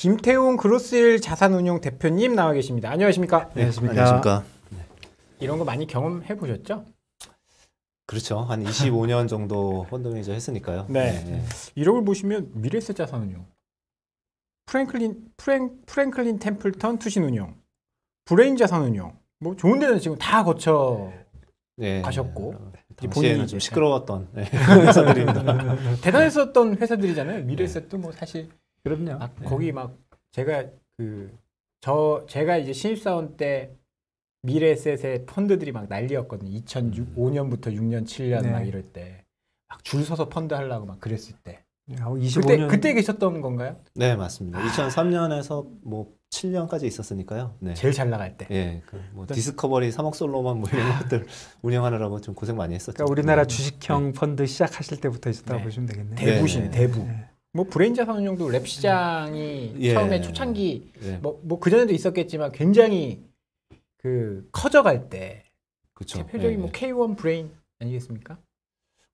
김태훈 그로스일 자산운용 대표님 나와 계십니다. 안녕하십니까? 네, 안녕하십니까? 안녕하십니까? 네. 이런 거 많이 경험해 보셨죠? 그렇죠. 한 25년 정도 펀드매니저 했으니까요. 네. 네. 이력을 보시면 미래세 자산운용, 프랭클린 프랭 프랭클린 템플턴 투신운용, 브레인 자산운용, 뭐 좋은 데는 지금 다 거쳐 네. 가셨고 네. 당시에는 좀 시끄러웠던 네. 회사들입니다. 대단했었던 회사들이잖아요. 미래세도 뭐 사실 그럼요. 막 네. 거기 막 제가 그 저 제가 이제 신입사원 때 미래셋의 펀드들이 막 난리였거든요. 2005년부터 6년, 7년 네. 막 이럴 때 막 줄 서서 펀드 하려고 막 그랬을 때. 25년... 아, 그때 그때 계셨던 건가요? 네 맞습니다. 아... 2003년에서 뭐 7년까지 있었으니까요. 네. 제일 잘 나갈 때. 예, 그뭐 디스커버리 3억 솔로만 뭐 이런 아. 것들 운영하느라고 좀 고생 많이 했었죠. 그러니까 우리나라 네. 주식형 네. 펀드 시작하실 때부터 있었다고 네. 보시면 되겠네요. 대부신 네. 대부. 네. 뭐 브레인 자산 운용도 랩 시장이 음. 예. 처음에 초창기 뭐뭐 예. 뭐 그전에도 있었겠지만 굉장히 그 커져갈 때 그쵸. 대표적인 예. 뭐 K1 예. 브레인 아니겠습니까?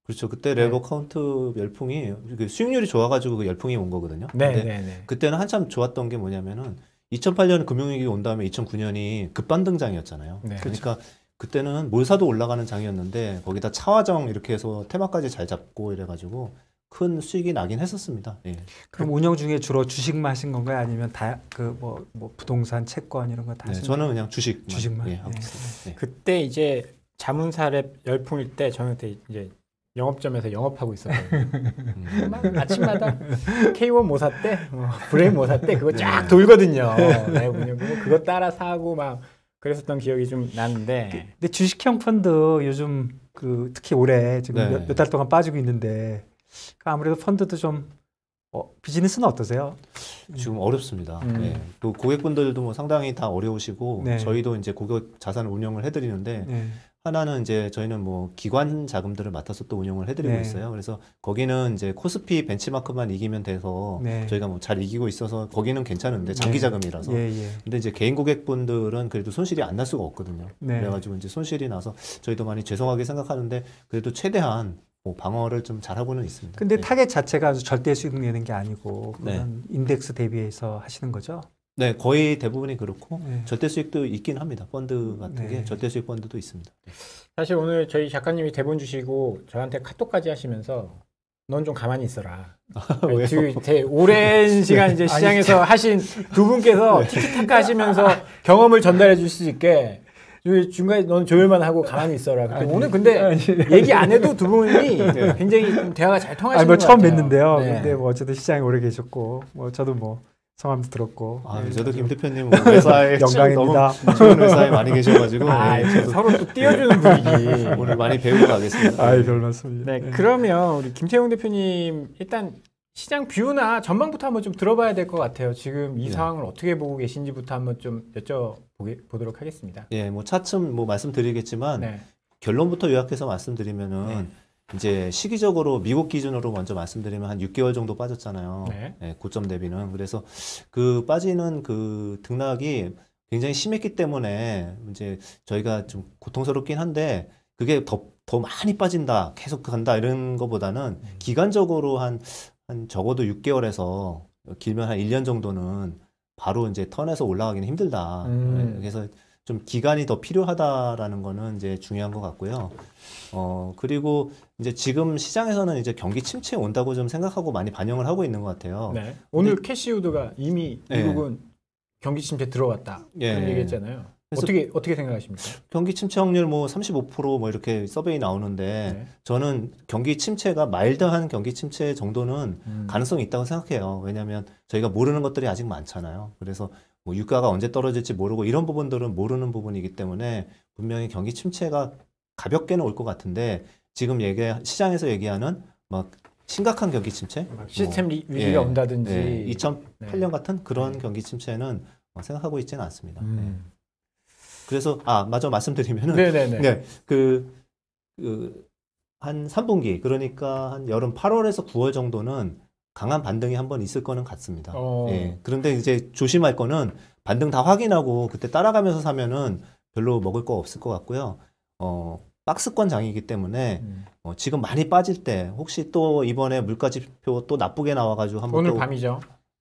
그렇죠. 그때 레버 네. 카운트 열풍이 그 수익률이 좋아가지고 그 열풍이 온 거거든요. 네, 네, 네. 그때는 한참 좋았던 게 뭐냐면은 2008년 금융위기 온 다음에 2009년이 급반등장이었잖아요. 네. 그렇죠. 그러니까 그때는 몰사도 올라가는 장이었는데 거기다 차화정 이렇게 해서 테마까지 잘 잡고 이래가지고 큰 수익이 나긴 했었습니다. 예. 그럼 운영 중에 주로 주식만 하신 건가요? 아니면 다 그뭐뭐 뭐 부동산, 채권 이런 거다 네, 하신 저는 그냥 주식만, 주식만? 예, 네. 하고 있어요. 습 네. 그때 이제 자문사랩 열풍일 때 저는 그때 이제 영업점에서 영업하고 있었거든요. 음. 아침마다 K1 모사 때, 어, 브레인 모사 때 그거 쫙 네. 돌거든요. 네, 그거 따라 사고 막 그랬었던 기억이 좀 나는데. 그, 근데 주식형 펀드 요즘 그 특히 올해 지금 네. 몇달 동안 빠지고 있는데 그러니까 아무래도 펀드도 좀 어, 비즈니스는 어떠세요? 음. 지금 어렵습니다. 음. 네. 또 고객분들도 뭐 상당히 다 어려우시고 네. 저희도 이제 고객 자산 운영을 해드리는데 네. 하나는 이제 저희는 뭐 기관 자금들을 맡아서 또 운영을 해드리고 네. 있어요. 그래서 거기는 이제 코스피 벤치마크만 이기면 돼서 네. 저희가 뭐 잘 이기고 있어서 거기는 괜찮은데 네. 장기 자금이라서. 네. 예, 예. 근데 이제 개인 고객분들은 그래도 손실이 안 날 수가 없거든요. 네. 그래가지고 이제 손실이 나서 저희도 많이 죄송하게 생각하는데 그래도 최대한 뭐 방어를 좀 잘하고는 있습니다. 근데 네. 타겟 자체가 절대 수익 내는 게 아니고 네. 그런 네. 인덱스 대비해서 하시는 거죠? 네, 거의 대부분이 그렇고 네. 절대 수익도 있긴 합니다. 펀드 같은 게 네. 절대 수익 펀드도 있습니다. 사실 오늘 저희 작가님이 대본 주시고 저한테 카톡까지 하시면서 넌 좀 가만히 있어라. 아, 왜요? 되 오랜 시간 이제 시장에서 아니, 하신 두 분께서 티키타카 하시면서 경험을 전달해 줄수 있게 요 중간에 넌 조율만 하고 가만히 있어라. 아 오늘 근데 아니, 얘기 안 해도 두 분이 네. 굉장히 대화가 잘 통하시는 아니, 뭐 처음 같아요. 뵀는데요. 네. 근데 뭐 어쨌든 시장에 오래 계셨고 뭐 저도 뭐 성함도 들었고. 아, 네, 저도 김 대표님 뭐 회사에 영광입니다. 좋은 회사에 많이 계셔가지고 아, 네, 서로 또 띄워주는 분위기. 오늘 많이 배우고 가겠습니다. 아, 별말씀입니 네, 네, 그러면 우리 김태용 대표님 일단 시장 뷰나 전망부터 한번 좀 들어봐야 될 것 같아요. 지금 이 네. 상황을 어떻게 보고 계신지부터 한번 좀 여쭤보도록 하겠습니다. 예, 뭐 차츰 뭐 말씀드리겠지만 네. 결론부터 요약해서 말씀드리면은 네. 이제 시기적으로 미국 기준으로 먼저 말씀드리면 한 6개월 정도 빠졌잖아요. 네. 예, 고점 대비는 그래서 그 빠지는 그 등락이 굉장히 심했기 때문에 이제 저희가 좀 고통스럽긴 한데 그게 더, 더 많이 빠진다, 계속 간다 이런 것보다는 음. 기간적으로 한한 적어도 6개월에서 길면 한 1년 정도는 바로 이제 턴에서 올라가기는 힘들다. 음. 그래서 좀 기간이 더 필요하다라는 거는 이제 중요한 것 같고요. 어, 그리고 이제 지금 시장에서는 이제 경기 침체 온다고 좀 생각하고 많이 반영을 하고 있는 것 같아요. 네. 오늘 캐시우드가 이미 네. 미국은 네. 경기 침체 들어갔다. 예. 그런 얘기했잖아요. 어떻게 어떻게 생각하십니까? 경기 침체 확률 뭐 35%뭐 이렇게 서베이 나오는데 네. 저는 경기 침체가 말일한 경기 침체 정도는 음. 가능성이 있다고 생각해요. 왜냐하면 저희가 모르는 것들이 아직 많잖아요. 그래서 뭐 유가가 언제 떨어질지 모르고 이런 부분들은 모르는 부분이기 때문에 분명히 경기 침체가 가볍게는 올 것 같은데 지금 얘기 시장에서 얘기하는 막 심각한 경기 침체, 뭐 시스템 뭐, 위기가 예, 온다든지 예, 2008년 같은 그런 네. 경기 침체는 뭐 생각하고 있지는 않습니다. 음. 네. 그래서 아 맞아 말씀드리면은 네네네. 네, 네. 네, 그, 그, 한 3분기 그러니까 한 여름 8월에서 9월 정도는 강한 반등이 한 번 있을 거는 같습니다. 어. 예. 그런데 이제 조심할 거는 반등 다 확인하고 그때 따라가면서 사면은 별로 먹을 거 없을 것 같고요. 어, 박스권 장이기 때문에 음. 어, 지금 많이 빠질 때 혹시 또 이번에 물가 지표 또 나쁘게 나와가지고 한번 오늘 밤이죠.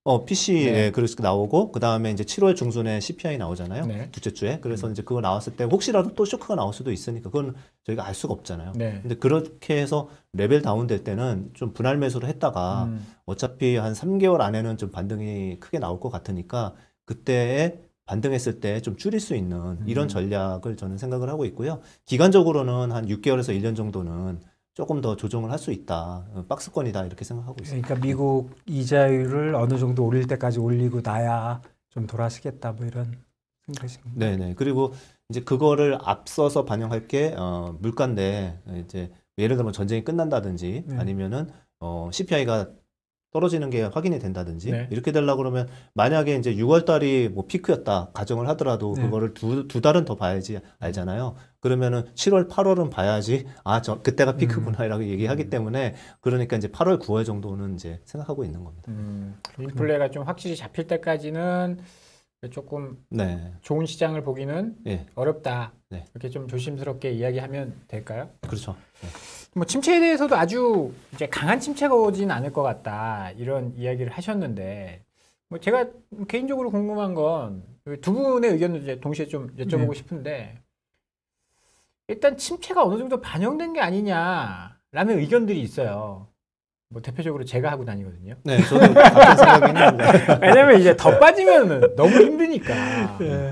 어, PC에 네. 그래서 나오고 그 다음에 이제 7월 중순에 CPI 나오잖아요. 네. 둘째 주에. 그래서 음. 이제 그거 나왔을 때 혹시라도 또 쇼크가 나올 수도 있으니까 그건 저희가 알 수가 없잖아요. 네. 근데 그렇게 해서 레벨 다운될 때는 좀 분할 매수를 했다가 음. 어차피 한 3개월 안에는 좀 반등이 크게 나올 것 같으니까 그때에 반등했을 때 좀 줄일 수 있는 이런 음. 전략을 저는 생각을 하고 있고요. 기간적으로는 한 6개월에서 1년 정도는 조금 더 조정을 할 수 있다. 어, 박스권이다 이렇게 생각하고 있습니다. 그러니까 미국 이자율을 어느 정도 올릴 때까지 올리고 나야 좀 돌아서겠다 뭐 이런 생각이신가요? 네네. 그리고 이제 그거를 앞서서 반영할 게 어, 물가인데 이제 예를 들면 전쟁이 끝난다든지 네. 아니면은 어, CPI가 떨어지는 게 확인이 된다든지 네. 이렇게 되려 그러면 만약에 이제 6월 달이 뭐 피크였다 가정을 하더라도 네. 그거를 두, 두 달은 더 봐야지 알잖아요. 그러면은 7월 8월은 봐야지 아 저 그때가 피크구나라고 음. 얘기하기 음. 때문에 그러니까 이제 8월 9월 정도는 이제 생각하고 있는 겁니다. 음, 인플레가 좀 확실히 잡힐 때까지는 조금 네. 좋은 시장을 보기는 예. 어렵다. 네. 이렇게 좀 조심스럽게 이야기하면 될까요? 그렇죠. 네. 뭐 침체에 대해서도 아주 이제 강한 침체가 오진 않을 것 같다 이런 이야기를 하셨는데 뭐 제가 개인적으로 궁금한 건 두 분의 의견을 이제 동시에 좀 여쭤보고 네. 싶은데 일단 침체가 어느 정도 반영된 게 아니냐라는 의견들이 있어요. 뭐 대표적으로 제가 하고 다니거든요. 네, 저도 같은 생각이긴 한 왜냐면 이제 더 빠지면 너무 힘드니까. 네.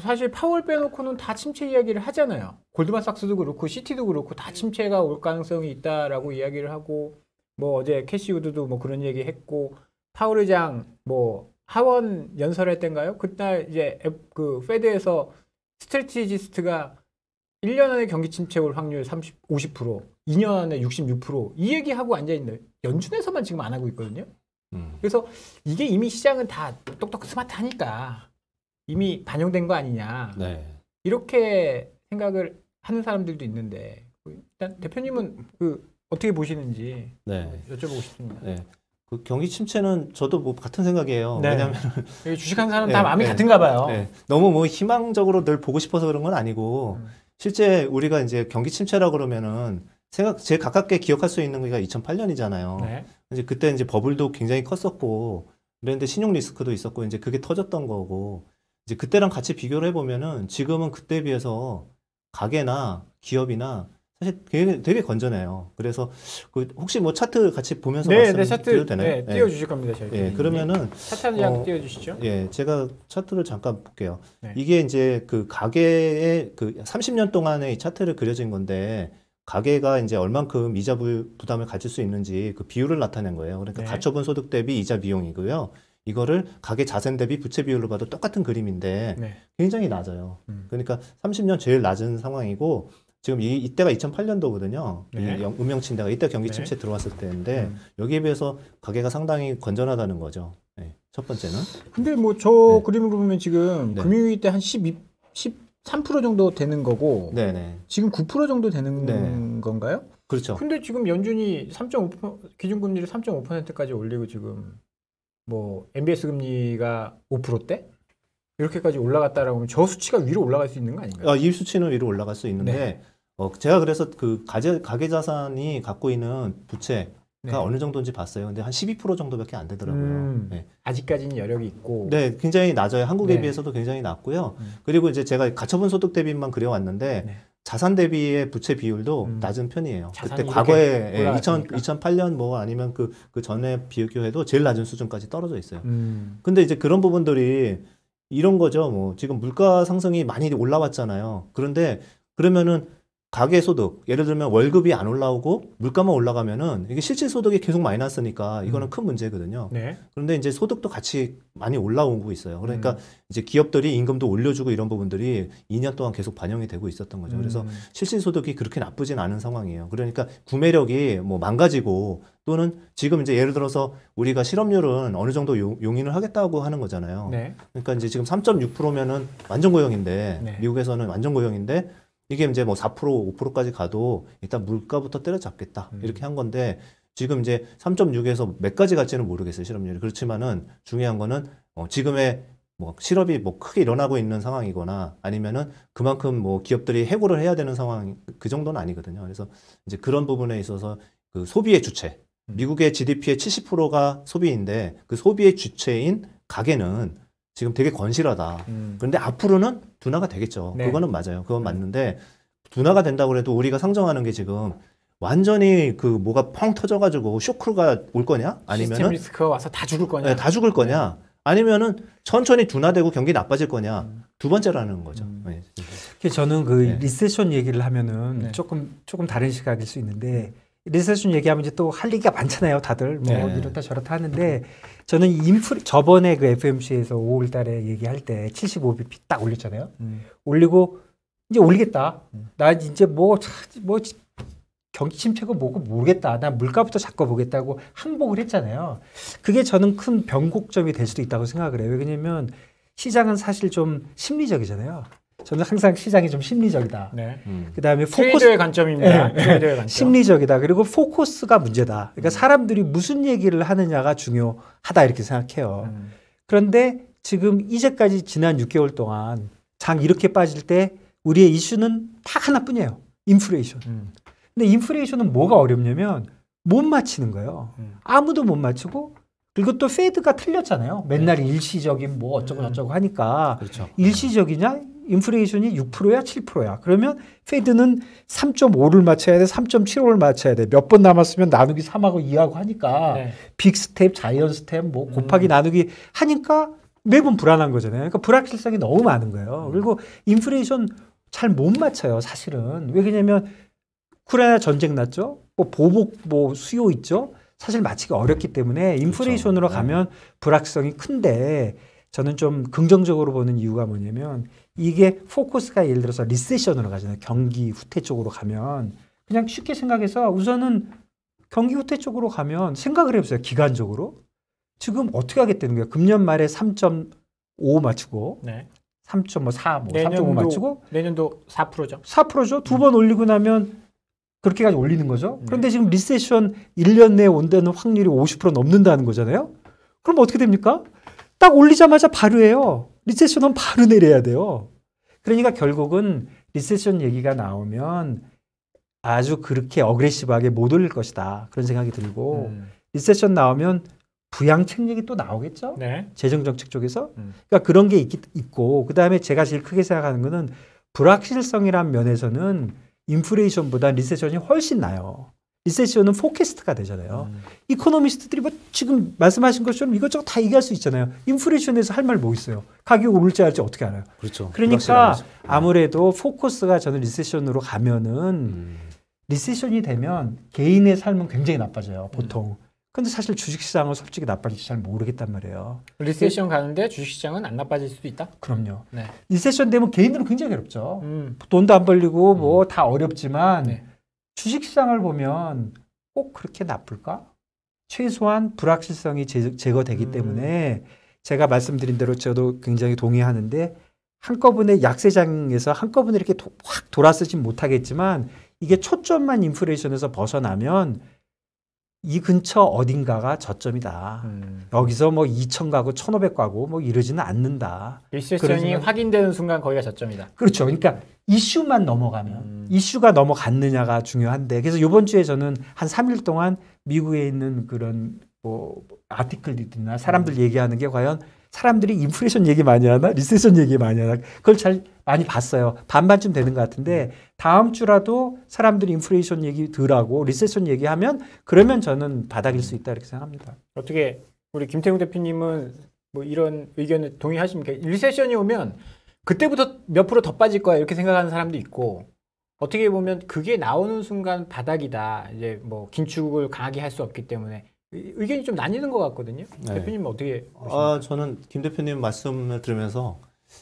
사실 파월 빼놓고는 다 침체 이야기를 하잖아요. 골드만삭스도 그렇고 시티도 그렇고 다 음. 침체가 올 가능성이 있다라고 이야기를 하고 뭐 어제 캐시우드도 뭐 그런 얘기 했고 파월 의장 뭐 하원 연설할 때인가요? 그날 이제 그 페드에서 스트레티지스트가 1년 안에 경기 침체 올 확률 30, 50%, 2년 안에 66%이 얘기하고 앉아있는데 연준에서만 지금 안 하고 있거든요. 음. 그래서 이게 이미 시장은 다 똑똑 스마트하니까 이미 반영된 거 아니냐 네. 이렇게 생각을 하는 사람들도 있는데 일단 대표님은 그 어떻게 보시는지 네. 여쭤보고 싶습니다. 네. 그 경기 침체는 저도 뭐 같은 생각이에요. 네. 왜냐하면 주식하는 사람 네, 다 마음이 네, 같은가 봐요. 네. 너무 뭐 희망적으로 늘 보고 싶어서 그런 건 아니고 음. 실제 우리가 이제 경기 침체라 그러면은 생각 제일 가깝게 기억할 수 있는 게 2008년이잖아요. 이제 그때 이제 버블도 굉장히 컸었고 그런데 신용 리스크도 있었고 이제 그게 터졌던 거고 이제 그때랑 같이 비교를 해보면은 지금은 그때 비해서 가게나 기업이나 사실 되게, 되게 건전해요. 그래서 그 혹시 뭐 차트 같이 보면서 네, 네 말씀을 드려도 되나요? 네, 네. 띄워 주실 겁니다, 저희. 예, 네, 그러면은 차트 한장 어, 띄워 주시죠. 예, 제가 차트를 잠깐 볼게요. 네. 이게 이제 그 가게의 그 30년 동안의 이 차트를 그려진 건데 가게가 이제 얼만큼 이자 부담을 가질 수 있는지 그 비율을 나타낸 거예요. 그러니까 가처분 소득 대비 이자 비용이고요. 이거를 가계 자산 대비 부채 비율로 봐도 똑같은 그림인데 네. 굉장히 낮아요. 음. 그러니까 30년 제일 낮은 상황이고 지금 이, 이때가 2008년도거든요. 네. 음영침대가 이때 경기 네. 침체 네. 들어왔을 때인데 음. 여기에 비해서 가계가 상당히 건전하다는 거죠. 네. 첫 번째는. 근데 뭐저 네. 그림으로 보면 지금 네. 금융위기 때한 12, 13% 정도 되는 거고 지금 9% 정도 되는 건가요? 그렇죠. 근데 지금 연준이 3.5 기준금리를 3.5%까지 올리고 지금 뭐 MBS 금리가 5%대 이렇게까지 올라갔다라고 하면 저 수치가 위로 올라갈 수 있는 거 아닌가요? 아, 이 수치는 위로 올라갈 수 있는데 네. 어, 제가 그래서 그 가제, 가계자산이 갖고 있는 부채가 네. 어느 정도인지 봤어요. 근데 한 12% 정도밖에 안 되더라고요. 음, 네. 아직까지는 여력이 있고. 네, 굉장히 낮아요. 한국에 네. 비해서도 굉장히 낮고요. 음. 그리고 이제 제가 가처분 소득 대비만 그려왔는데 네. 자산 대비의 부채 비율도 음. 낮은 편이에요. 그때 과거에 예, 2000, 2008년 뭐 아니면 그, 그 전에 비교해도 제일 낮은 수준까지 떨어져 있어요. 음. 근데 이제 그런 부분들이 이런 거죠. 뭐 지금 물가 상승이 많이 올라왔잖아요. 그런데 그러면은 가계 소득 예를 들면 월급이 안 올라오고 물가만 올라가면은 이게 실질 소득이 계속 마이너스니까 이거는 음. 큰 문제거든요. 네. 그런데 이제 소득도 같이 많이 올라오고 있어요. 그러니까 음. 이제 기업들이 임금도 올려주고 이런 부분들이 2년 동안 계속 반영이 되고 있었던 거죠. 그래서 음. 실질 소득이 그렇게 나쁘진 않은 상황이에요. 그러니까 구매력이 뭐 망가지고 또는 지금 이제 예를 들어서 우리가 실업률은 어느 정도 용, 인을 하겠다고 하는 거잖아요. 네. 그러니까 이제 지금 3.6%면은 완전 고용인데 네. 미국에서는 완전 고용인데 이게 이제 뭐 4%, 5%까지 가도 일단 물가부터 때려잡겠다. 음. 이렇게 한 건데 지금 이제 3.6에서 몇 가지 갈지는 모르겠어요. 실업률이. 그렇지만은 중요한 거는 어, 지금의 뭐 실업이 뭐 크게 일어나고 있는 상황이거나 아니면은 그만큼 뭐 기업들이 해고를 해야 되는 상황 그 정도는 아니거든요. 그래서 이제 그런 부분에 있어서 그 소비의 주체 음. 미국의 GDP의 70%가 소비인데 그 소비의 주체인 가게는 지금 되게 건실하다. 음. 그런데 앞으로는 둔화가 되겠죠. 네. 그거는 맞아요. 그건 음. 맞는데 둔화가 된다고 해도 우리가 상정하는 게 지금 완전히 그 뭐가 펑 터져가지고 쇼크가 올 거냐? 아니면 리스크가 와서 다 죽을 거냐? 네, 다 죽을 거냐? 네. 아니면은 천천히 둔화되고 경기 나빠질 거냐? 음. 두 번째라는 거죠. 음. 네. 저는 그 네. 리세션 얘기를 하면은 네. 조금 조금 다른 시각일 수 있는데. 음. 리세션 얘기하면 이제 또 할 얘기가 많잖아요. 다들 뭐 네. 이렇다 저렇다 하는데 저는 인프 저번에 그 FMC에서 5월 달에 얘기할 때 75bp 딱 올렸잖아요. 음. 올리고 이제 올리겠다. 음. 나 이제 뭐뭐 뭐 경기 침체가 뭐고 모르겠다. 나 물가부터 잡고 보겠다고 항복을 했잖아요. 그게 저는 큰 변곡점이 될 수도 있다고 생각을 해요. 왜냐면 시장은 사실 좀 심리적이잖아요. 저는 항상 시장이 좀 심리적이다. 네. 음. 그다음에 포커스 의 관점입니다. 네. 네. 의 관점. 심리적이다. 그리고 포커스가 문제다. 그러니까 음. 사람들이 무슨 얘기를 하느냐가 중요하다 이렇게 생각해요. 음. 그런데 지금 이제까지 지난 6개월 동안 장 이렇게 빠질 때 우리의 이슈는 딱 하나뿐이에요. 인플레이션. 음. 근데 인플레이션은 뭐가 어렵냐면 못 맞히는 거예요. 음. 아무도 못맞추고 그리고 또 페드가 틀렸잖아요. 맨날 네. 일시적인 뭐 어쩌고 저쩌고 음. 하니까 그렇죠. 일시적이냐 인플레이션이 6%야 7%야. 그러면 페드는 3.5를 맞춰야 돼 3.75를 맞춰야 돼. 몇 번 남았으면 나누기 3하고 2하고 하니까 네. 빅 스텝, 자이언 스텝 뭐 음. 곱하기 음. 나누기 하니까 매번 불안한 거잖아요. 그러니까 불확실성이 너무 많은 거예요. 음. 그리고 인플레이션 잘 못 맞춰요, 사실은. 왜 그러냐면 우크라이나 전쟁 났죠. 뭐 보복 뭐 수요 있죠. 사실 맞추기 어렵기 때문에 그렇죠. 인플레이션으로 그렇죠. 가면 불확성이 큰데 저는 좀 긍정적으로 보는 이유가 뭐냐면 이게 포커스가 예를 들어서 리세션으로 가잖아요. 경기 후퇴 쪽으로 가면 그냥 쉽게 생각해서 우선은 경기 후퇴 쪽으로 가면 생각을 해보세요. 기간적으로 지금 어떻게 하겠다는 거예요. 금년 말에 3.5 맞추고 네. 3.4, 뭐3.5 맞추고 내년도 4%죠. 4%죠. 두번 음. 올리고 나면 그렇게까지 올리는 거죠. 네. 그런데 네. 지금 리세션 1년 내에 온다는 확률이 50% 넘는다는 거잖아요. 그럼 어떻게 됩니까? 딱 올리자마자 발효해요. 리세션은 바로 내려야 돼요. 그러니까 결국은 리세션 얘기가 나오면 아주 그렇게 어그레시브하게 못 올릴 것이다. 그런 생각이 들고 음. 리세션 나오면 부양 책 얘기 또 나오겠죠. 네. 재정 정책 쪽에서. 음. 그러니까 그런 게 있, 있고 그다음에 제가 제일 크게 생각하는 거는 불확실성이란 면에서는 인플레이션보다 리세션이 훨씬 나요. 리세션은 포캐스트가 되잖아요. 음. 이코노미스트들이 뭐 지금 말씀하신 것처럼 이것저것 다 얘기할 수 있잖아요. 인플레이션에서 할 말 뭐 있어요? 가격 오를지 알지 어떻게 알아요? 그렇죠. 그러니까 음. 아무래도 포커스가 저는 리세션으로 가면은 음. 리세션이 되면 개인의 삶은 굉장히 나빠져요. 보통. 음. 근데 사실 주식시장은 솔직히 나빠질지 잘 모르겠단 말이에요. 리세션 가는데 주식시장은 안 나빠질 수도 있다? 그럼요. 네. 리세션 되면 개인들은 굉장히 어렵죠. 음. 돈도 안 벌리고 뭐다 음. 어렵지만 네. 주식시장을 보면 꼭 그렇게 나쁠까? 최소한 불확실성이 제거되기 음. 때문에 제가 말씀드린 대로 저도 굉장히 동의하는데 한꺼번에 약세장에서 한꺼번에 이렇게 도, 확 돌아서진 못하겠지만 이게 초점만 인플레이션에서 벗어나면 이 근처 어딘가가 저점이다. 음. 여기서 뭐 2천 0 0가구1,500가구뭐 이러지는 않는다. 일시전이 확인되는 순간 거기가 저점이다. 그렇죠. 그러니까 이슈만 넘어가면 음. 이슈가 넘어갔느냐가 중요한데 그래서 이번 주에 저는 한 3일 동안 미국에 있는 그런 뭐 아티클들이나 사람들 음. 얘기하는 게 과연 사람들이 인플레이션 얘기 많이 하나 리세션 얘기 많이 하나 그걸 잘 많이 봤어요 반반쯤 되는 것 같은데 음. 다음 주라도 사람들이 인플레이션 얘기 들하고 리세션 얘기하면 그러면 저는 바닥일 수 있다 이렇게 생각합니다 어떻게 우리 김태웅 대표님은 뭐 이런 의견에 동의하십니까 리세션이 오면 그때부터 몇 프로 더 빠질 거야 이렇게 생각하는 사람도 있고 어떻게 보면 그게 나오는 순간 바닥이다 이제 뭐 긴축을 강하게 할 수 없기 때문에 의견이 좀 나뉘는 것 같거든요. 네. 대표님 어떻게? 보십니까? 아 저는 김 대표님 말씀을 들으면서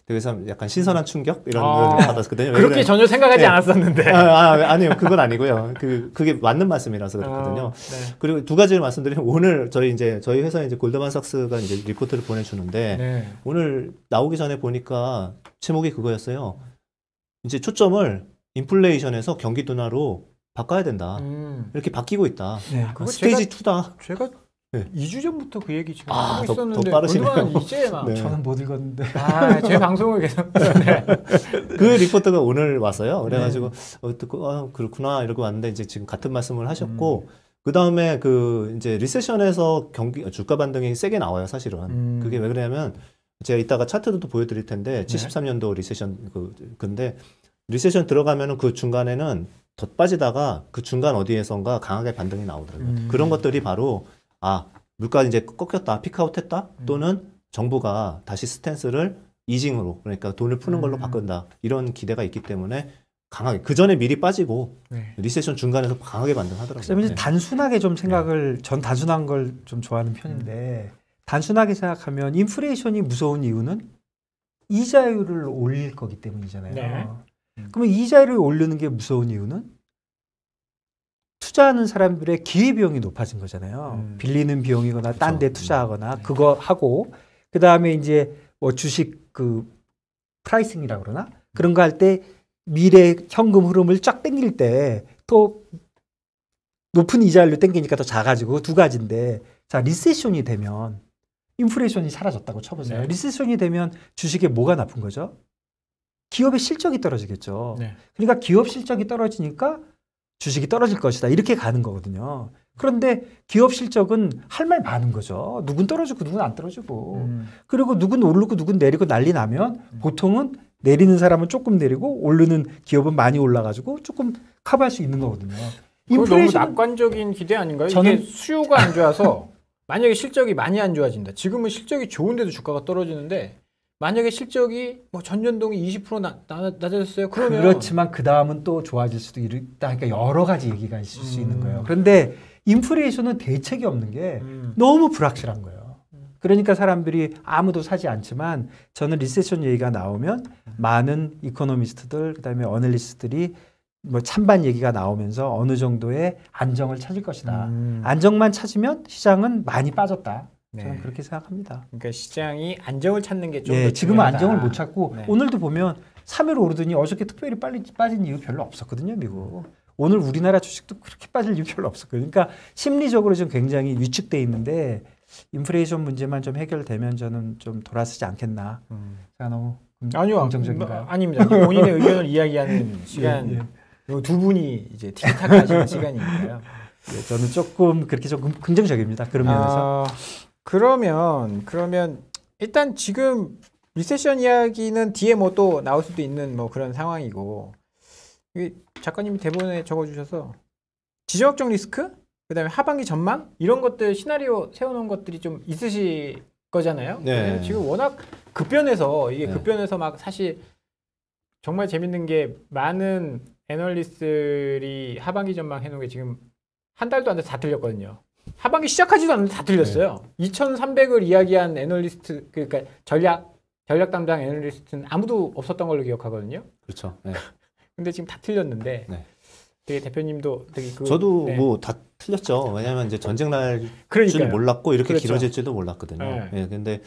그래서 약간 신선한 음. 충격 이런 아. 걸 받았거든요. 그렇게 그러 전혀 생각하지 네. 않았었는데. 아, 아, 아 니요 그건 아니고요. 그 그게 맞는 말씀이라서 그렇거든요. 어, 네. 그리고 두 가지를 말씀드리면 오늘 저희 이제 저희 회사 이제 골드만삭스가 이제 리포트를 보내주는데 네. 오늘 나오기 전에 보니까 제목이 그거였어요. 이제 초점을 인플레이션에서 경기 둔화로 바꿔야 된다. 음. 이렇게 바뀌고 있다. 네, 아, 스테이지 제가, 2다. 제가 네. 2주 전부터 그 얘기 지금 아, 하고 더, 있었는데 빠르시네요. 이제 막 네. 저는 못 읽었는데 아, 제 방송을 계속 네. 네. 그 리포터가 오늘 왔어요. 그래가지고 네. 어, 듣고 아, 그렇구나 이러고 왔는데 이제 지금 같은 말씀을 하셨고 음. 그 다음에 그 이제 리세션에서 경기 주가 반등이 세게 나와요 사실은 음. 그게 왜 그러냐면 제가 이따가 차트도 또 보여드릴 텐데 네. 73년도 리세션 그 근데 리세션 들어가면은 그 중간에는 덧 빠지다가 그 중간 어디에선가 강하게 반등이 나오더라고요. 음. 그런 것들이 바로 아 물가 이제 꺾였다 피크아웃 했다 음. 또는 정부가 다시 스탠스를 이징으로 그러니까 돈을 푸는 걸로 음. 바꾼다 이런 기대가 있기 때문에 강하게 그 전에 미리 빠지고 네. 리세션 중간에서 강하게 반등하더라고요. 그래서 네. 단순하게 좀 네. 생각을 전 단순한 걸 좀 좋아하는 음. 편인데 음. 단순하게 생각하면 인플레이션이 무서운 이유는 이자율을 올릴 거기 때문이잖아요. 네. 그러면 이자율을 올리는 게 무서운 이유는 투자하는 사람들의 기회비용이 높아진 거잖아요. 음. 빌리는 비용이거나 딴데 그렇죠. 투자하거나 네. 그거 하고 그 다음에 이제 뭐 주식 그 프라이싱이라 그러나 그런 거 할 때 미래 현금 흐름을 쫙 땡길 때 또 높은 이자율로 땡기니까 더 작아지고 두 가지인데 자 리세션이 되면 인플레이션이 사라졌다고 쳐보세요. 네. 리세션이 되면 주식에 뭐가 나쁜 거죠? 기업의 실적이 떨어지겠죠. 네. 그러니까 기업 실적이 떨어지니까 주식이 떨어질 것이다. 이렇게 가는 거거든요. 그런데 기업 실적은 할 말 많은 거죠. 누군 떨어지고 누군 안 떨어지고. 음. 그리고 누군 오르고 누군 내리고 난리 나면 음. 보통은 내리는 사람은 조금 내리고 오르는 기업은 많이 올라가지고 조금 커버할 수 있는 거거든요. 이션 너무 낙관적인 기대 아닌가요? 저는... 수요가 안 좋아서 만약에 실적이 많이 안 좋아진다. 지금은 실적이 좋은데도 주가가 떨어지는데 만약에 실적이 뭐 전년동이 20% 나, 나, 낮아졌어요. 그러면 그렇지만 그 다음은 또 좋아질 수도 있다. 그러니까 여러 가지 얘기가 있을 음. 수 있는 거예요. 음. 그런데 인플레이션은 대책이 없는 게 음. 너무 불확실한 거예요. 음. 그러니까 사람들이 아무도 사지 않지만 저는 리세션 얘기가 나오면 많은 이코노미스트들 그다음에 어널리스트들이 뭐 찬반 얘기가 나오면서 어느 정도의 안정을 찾을 것이다. 음. 안정만 찾으면 시장은 많이 빠졌다. 네. 저는 그렇게 생각합니다. 그러니까 시장이 안정을 찾는 게 좀. 네, 지금은 안정을 못 찾고 네. 오늘도 보면 3일 오르더니 어저께 특별히 빨리 빠진 이유 별로 없었거든요, 미국. 오늘 우리나라 주식도 그렇게 빠질 이유 별로 없었거든요. 그러니까 심리적으로 좀 굉장히 위축돼 있는데 인플레이션 문제만 좀 해결되면 저는 좀 돌아서지 않겠나. 음. 제가 너무 아니요, 아, 긍정적인가요? 뭐, 아닙니다. 본인의 의견을 이야기하는 예, 시간. 예, 예. 두 분이 이제 티키타카 하시는 시간이니까요. 예, 저는 조금 그렇게 좀 긍정적입니다. 그런 면에서. 아... 그러면 그러면 일단 지금 리세션 이야기는 뒤에 뭐 또 나올 수도 있는 뭐 그런 상황이고 작가님이 대본에 적어주셔서 지정학적 리스크 그다음에 하반기 전망 이런 것들 시나리오 세워놓은 것들이 좀 있으실 거잖아요. 네. 네 지금 워낙 급변해서 이게 네. 급변해서 막 사실 정말 재밌는 게 많은 애널리스트들이 하반기 전망 해놓은 게 지금 한 달도 안 돼서 다 틀렸거든요. 하반기 시작하지도 않는데 다 틀렸어요. 네. 2,300을 이야기한 애널리스트 그, 그러니까 전략 전략 담당 애널리스트는 아무도 없었던 걸로 기억하거든요. 그렇죠. 네. 근데 지금 다 틀렸는데 네. 되게 대표님도 되게 그, 저도 네. 뭐다 틀렸죠. 왜냐하면 이제 전쟁 날줄 몰랐고 이렇게 그렇죠. 길어질지도 몰랐거든요. 네. 예, 근데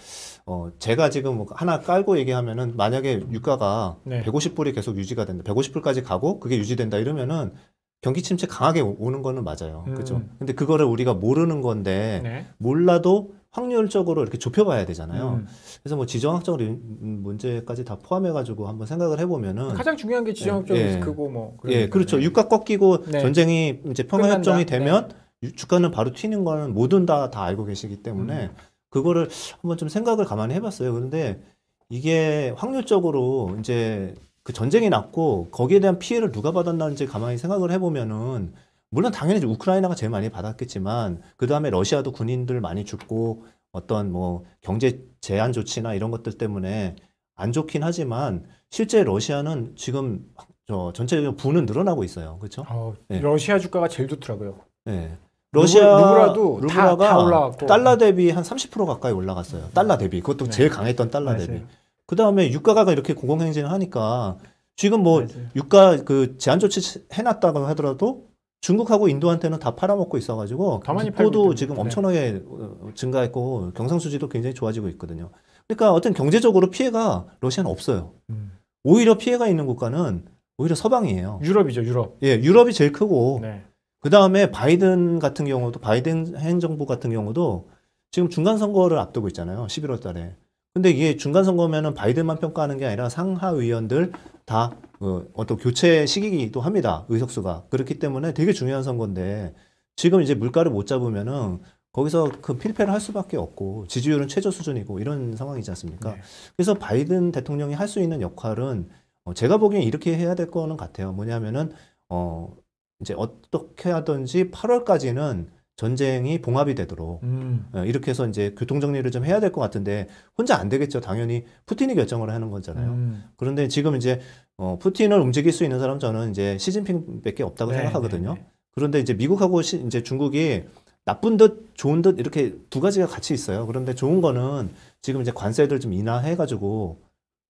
어 제가 지금 뭐 하나 깔고 얘기하면은 만약에 유가가 네. 150불이 계속 유지가 된다, 150불까지 가고 그게 유지된다 이러면은 경기 침체 강하게 오는 거는 맞아요. 음. 그죠? 근데 그거를 우리가 모르는 건데 네. 몰라도 확률적으로 이렇게 좁혀봐야 되잖아요. 음. 그래서 뭐지정학적으로 음, 문제까지 다 포함해가지고 한번 생각을 해보면은 가장 중요한 게 지정학적 네. 예, 리스크고 뭐그예 그렇죠. 유가 꺾이고 네. 전쟁이 이제 평화협정이 되면 네. 주가는 바로 튀는 거는 모든 다 다 알고 계시기 때문에 음. 그거를 한번 좀 생각을 가만히 해봤어요. 그런데 이게 확률적으로 이제 그 전쟁이 났고 거기에 대한 피해를 누가 받았는지 가만히 생각을 해보면은 물론 당연히 우크라이나가 제일 많이 받았겠지만 그 다음에 러시아도 군인들 많이 죽고 어떤 뭐 경제 제한 조치나 이런 것들 때문에 안 좋긴 하지만 실제 러시아는 지금 저전체적으 부는 늘어나고 있어요. 그렇죠? 어, 네. 러시아 주가가 제일 좋더라고요. 네. 러시아 누구라도 루블, 루블, 루블라가 다, 달러 대비 한 30% 가까이 올라갔어요. 달러 대비. 그것도 네. 제일 강했던 달러 네, 대비. 맞아요. 네. 그 다음에 유가가 이렇게 공공행진을 하니까 지금 뭐 맞아요. 네, 네. 유가 그 제한 조치 해놨다고 하더라도 중국하고 인도한테는 다 팔아먹고 있어가지고 기포도 지금 네. 엄청나게 어, 증가했고 경상수지도 굉장히 좋아지고 있거든요. 그러니까 어떤 경제적으로 피해가 러시아는 없어요. 음. 오히려 피해가 있는 국가는 오히려 서방이에요. 유럽이죠, 유럽. 예, 유럽이 제일 크고 네. 그 다음에 바이든 같은 경우도 바이든 행정부 같은 경우도 지금 중간 선거를 앞두고 있잖아요. 11월 달에. 근데 이게 중간 선거면은 바이든만 평가하는 게 아니라 상하위원들 다 어, 어떤 교체 시기기도 합니다. 의석수가. 그렇기 때문에 되게 중요한 선거인데 지금 이제 물가를 못 잡으면은 거기서 그 필패를 할 수밖에 없고 지지율은 최저 수준이고 이런 상황이지 않습니까? 네. 그래서 바이든 대통령이 할 수 있는 역할은 어, 제가 보기엔 이렇게 해야 될 거는 같아요. 뭐냐면은 어 이제 어떻게 하든지 8월까지는 전쟁이 봉합이 되도록 음. 어, 이렇게 해서 이제 교통 정리를 좀 해야 될 것 같은데 혼자 안 되겠죠. 당연히 푸틴이 결정을 하는 거잖아요. 음. 그런데 지금 이제 어, 푸틴을 움직일 수 있는 사람 저는 이제 시진핑밖에 없다고 네, 생각하거든요. 네, 네. 그런데 이제 미국하고 시, 이제 중국이 나쁜 듯 좋은 듯 이렇게 두 가지가 같이 있어요. 그런데 좋은 거는 지금 이제 관세들 좀 인하해가지고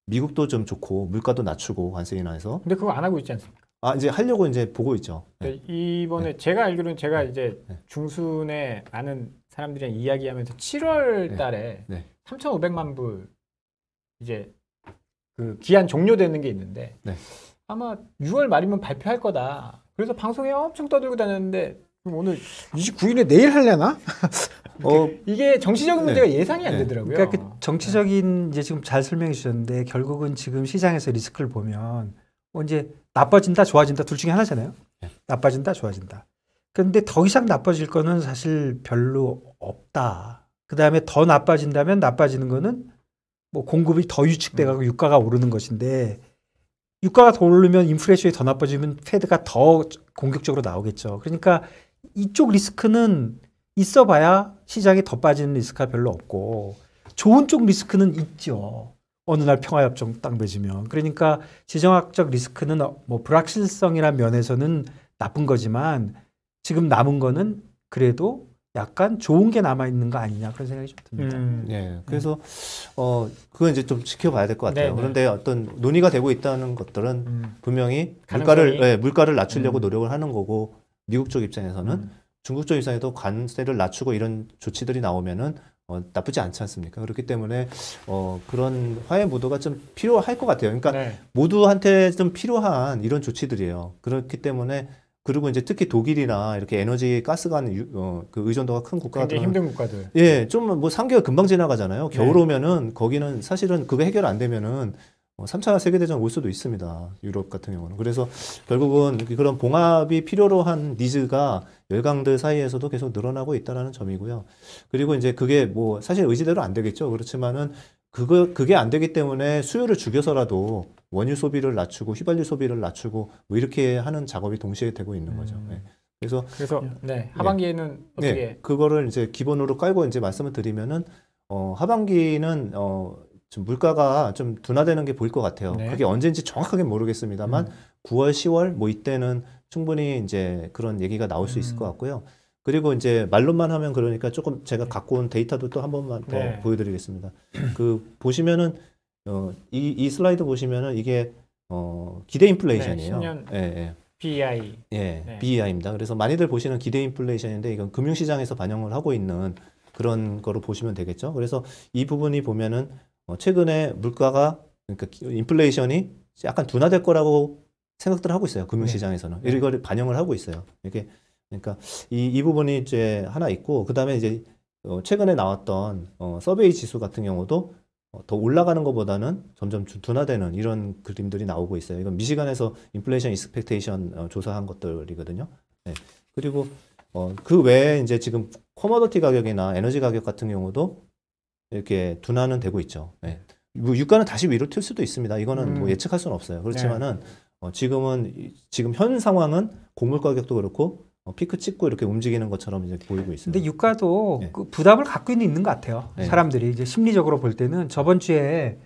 미국도 좀 좋고 물가도 낮추고 관세 인하해서. 근데 그거 안 하고 있지 않습니까? 아 이제 하려고 이제 보고 있죠. 네. 그러니까 이번에 네. 제가 알기로는 제가 네. 이제 네. 중순에 아는 사람들이랑 이야기하면서 7월달에 3,500만 불 이제 그 기한 종료되는 게 있는데 아마 6월 말이면 발표할 거다. 그래서 방송에 엄청 떠들고 다녔는데 오늘 29일에 내일 할래나? 어, 이게 정치적인 문제가 네. 예상이 안 되더라고요. 그러니까 그 정치적인 이제 지금 잘 설명해 주셨는데 결국은 지금 시장에서 리스크를 보면 언제 어, 나빠진다, 좋아진다 둘 중에 하나잖아요. 예. 나빠진다, 좋아진다. 그런데더 이상 나빠질 거는 사실 별로 없다. 그 다음에 더 나빠진다면 나빠지는 거는 뭐 공급이 더 유축돼가고 음. 유가가 오르는 것인데 유가가 더 오르면 인플레이션이 더 나빠지면 페드가 더 공격적으로 나오겠죠. 그러니까 이쪽 리스크는 있어봐야 시장이 더 빠지는 리스크가 별로 없고 좋은 쪽 리스크는 있죠. 어느 날 평화협정 딱 맺으면 그러니까 지정학적 리스크는 뭐 불확실성이란 면에서는 나쁜 거지만 지금 남은 거는 그래도 약간 좋은 게 남아 있는 거 아니냐 그런 생각이 좀 듭니다. 음, 예. 그래서 음. 어 그건 이제 좀 지켜봐야 될 것 같아요. 네네. 네. 그런데 어떤 논의가 되고 있다는 것들은 음. 분명히 가 물가를 예, 물가를 낮추려고 음. 노력을 하는 거고 미국 쪽 입장에서는 음. 중국 쪽 입장에도 관세를 낮추고 이런 조치들이 나오면은 어, 나쁘지 않지 않습니까? 그렇기 때문에 어, 그런 화해 무도가 좀 필요할 것 같아요. 그러니까 네. 모두한테 좀 필요한 이런 조치들이에요. 그렇기 때문에 그리고 이제 특히 독일이나 이렇게 에너지 가스가 어, 그 의존도가 큰 국가들 힘든 국가들 예, 좀뭐 3개월 금방 지나가잖아요. 겨울 네. 오면은 거기는 사실은 그거 해결 안 되면은 3차 어, 세계대전 올 수도 있습니다. 유럽 같은 경우는. 그래서 결국은 그런 봉합이 필요로 한 니즈가 열강들 사이에서도 계속 늘어나고 있다는 점이고요. 그리고 이제 그게 뭐 사실 의지대로 안 되겠죠. 그렇지만은 그거, 그게 안 되기 때문에 수요를 죽여서라도 원유 소비를 낮추고 휘발유 소비를 낮추고 뭐 이렇게 하는 작업이 동시에 되고 있는 거죠. 음. 네. 그래서, 그래서 음. 네, 네, 하반기에는 네, 어떻게 그거를 이제 기본으로 깔고 이제 말씀을 드리면은 어, 하반기는 어, 좀 물가가 좀 둔화되는 게 보일 것 같아요. 네. 그게 언제인지 정확하게 모르겠습니다만 음. 9월, 10월 뭐 이때는 충분히 이제 그런 얘기가 나올 수 있을 것 음. 같고요. 그리고 이제 말로만 하면 그러니까 조금 제가 갖고 온 데이터도 또 한 번만 더 네. 보여드리겠습니다. 그 보시면은 어, 이, 이 슬라이드 보시면은 이게 어, 기대 인플레이션이에요. 네, 예, 예. BEI. 예, 네. BEI입니다. 그래서 많이들 보시는 기대 인플레이션인데 이건 금융시장에서 반영을 하고 있는 그런 거로 보시면 되겠죠. 그래서 이 부분이 보면은 어, 최근에 물가가 그러니까 인플레이션이 약간 둔화될 거라고 생각들 하고 있어요. 금융시장에서는 네. 네. 이걸 반영을 하고 있어요. 이렇게 그러니까 이, 이 부분이 이제 하나 있고 그 다음에 이제 어, 최근에 나왔던 어, 서베이 지수 같은 경우도 더 올라가는 것보다는 점점 둔화되는 이런 그림들이 나오고 있어요. 이건 미시간에서 인플레이션 익스펙테이션 조사한 것들이거든요. 네. 그리고 그 외에 이제 지금 코머더티 가격이나 에너지 가격 같은 경우도 이렇게 둔화는 되고 있죠. 네. 뭐 유가는 다시 위로 튈 수도 있습니다. 이거는 뭐 음. 뭐 예측할 수는 없어요. 그렇지만은 네. 어, 지금은 지금 현 상황은 곡물 가격도 그렇고 어, 피크 찍고 이렇게 움직이는 것처럼 이제 보이고 있습니다. 근데 유가도 네. 그 부담을 갖고 있는 것 같아요. 네. 사람들이 이제 심리적으로 볼 때는 저번 주에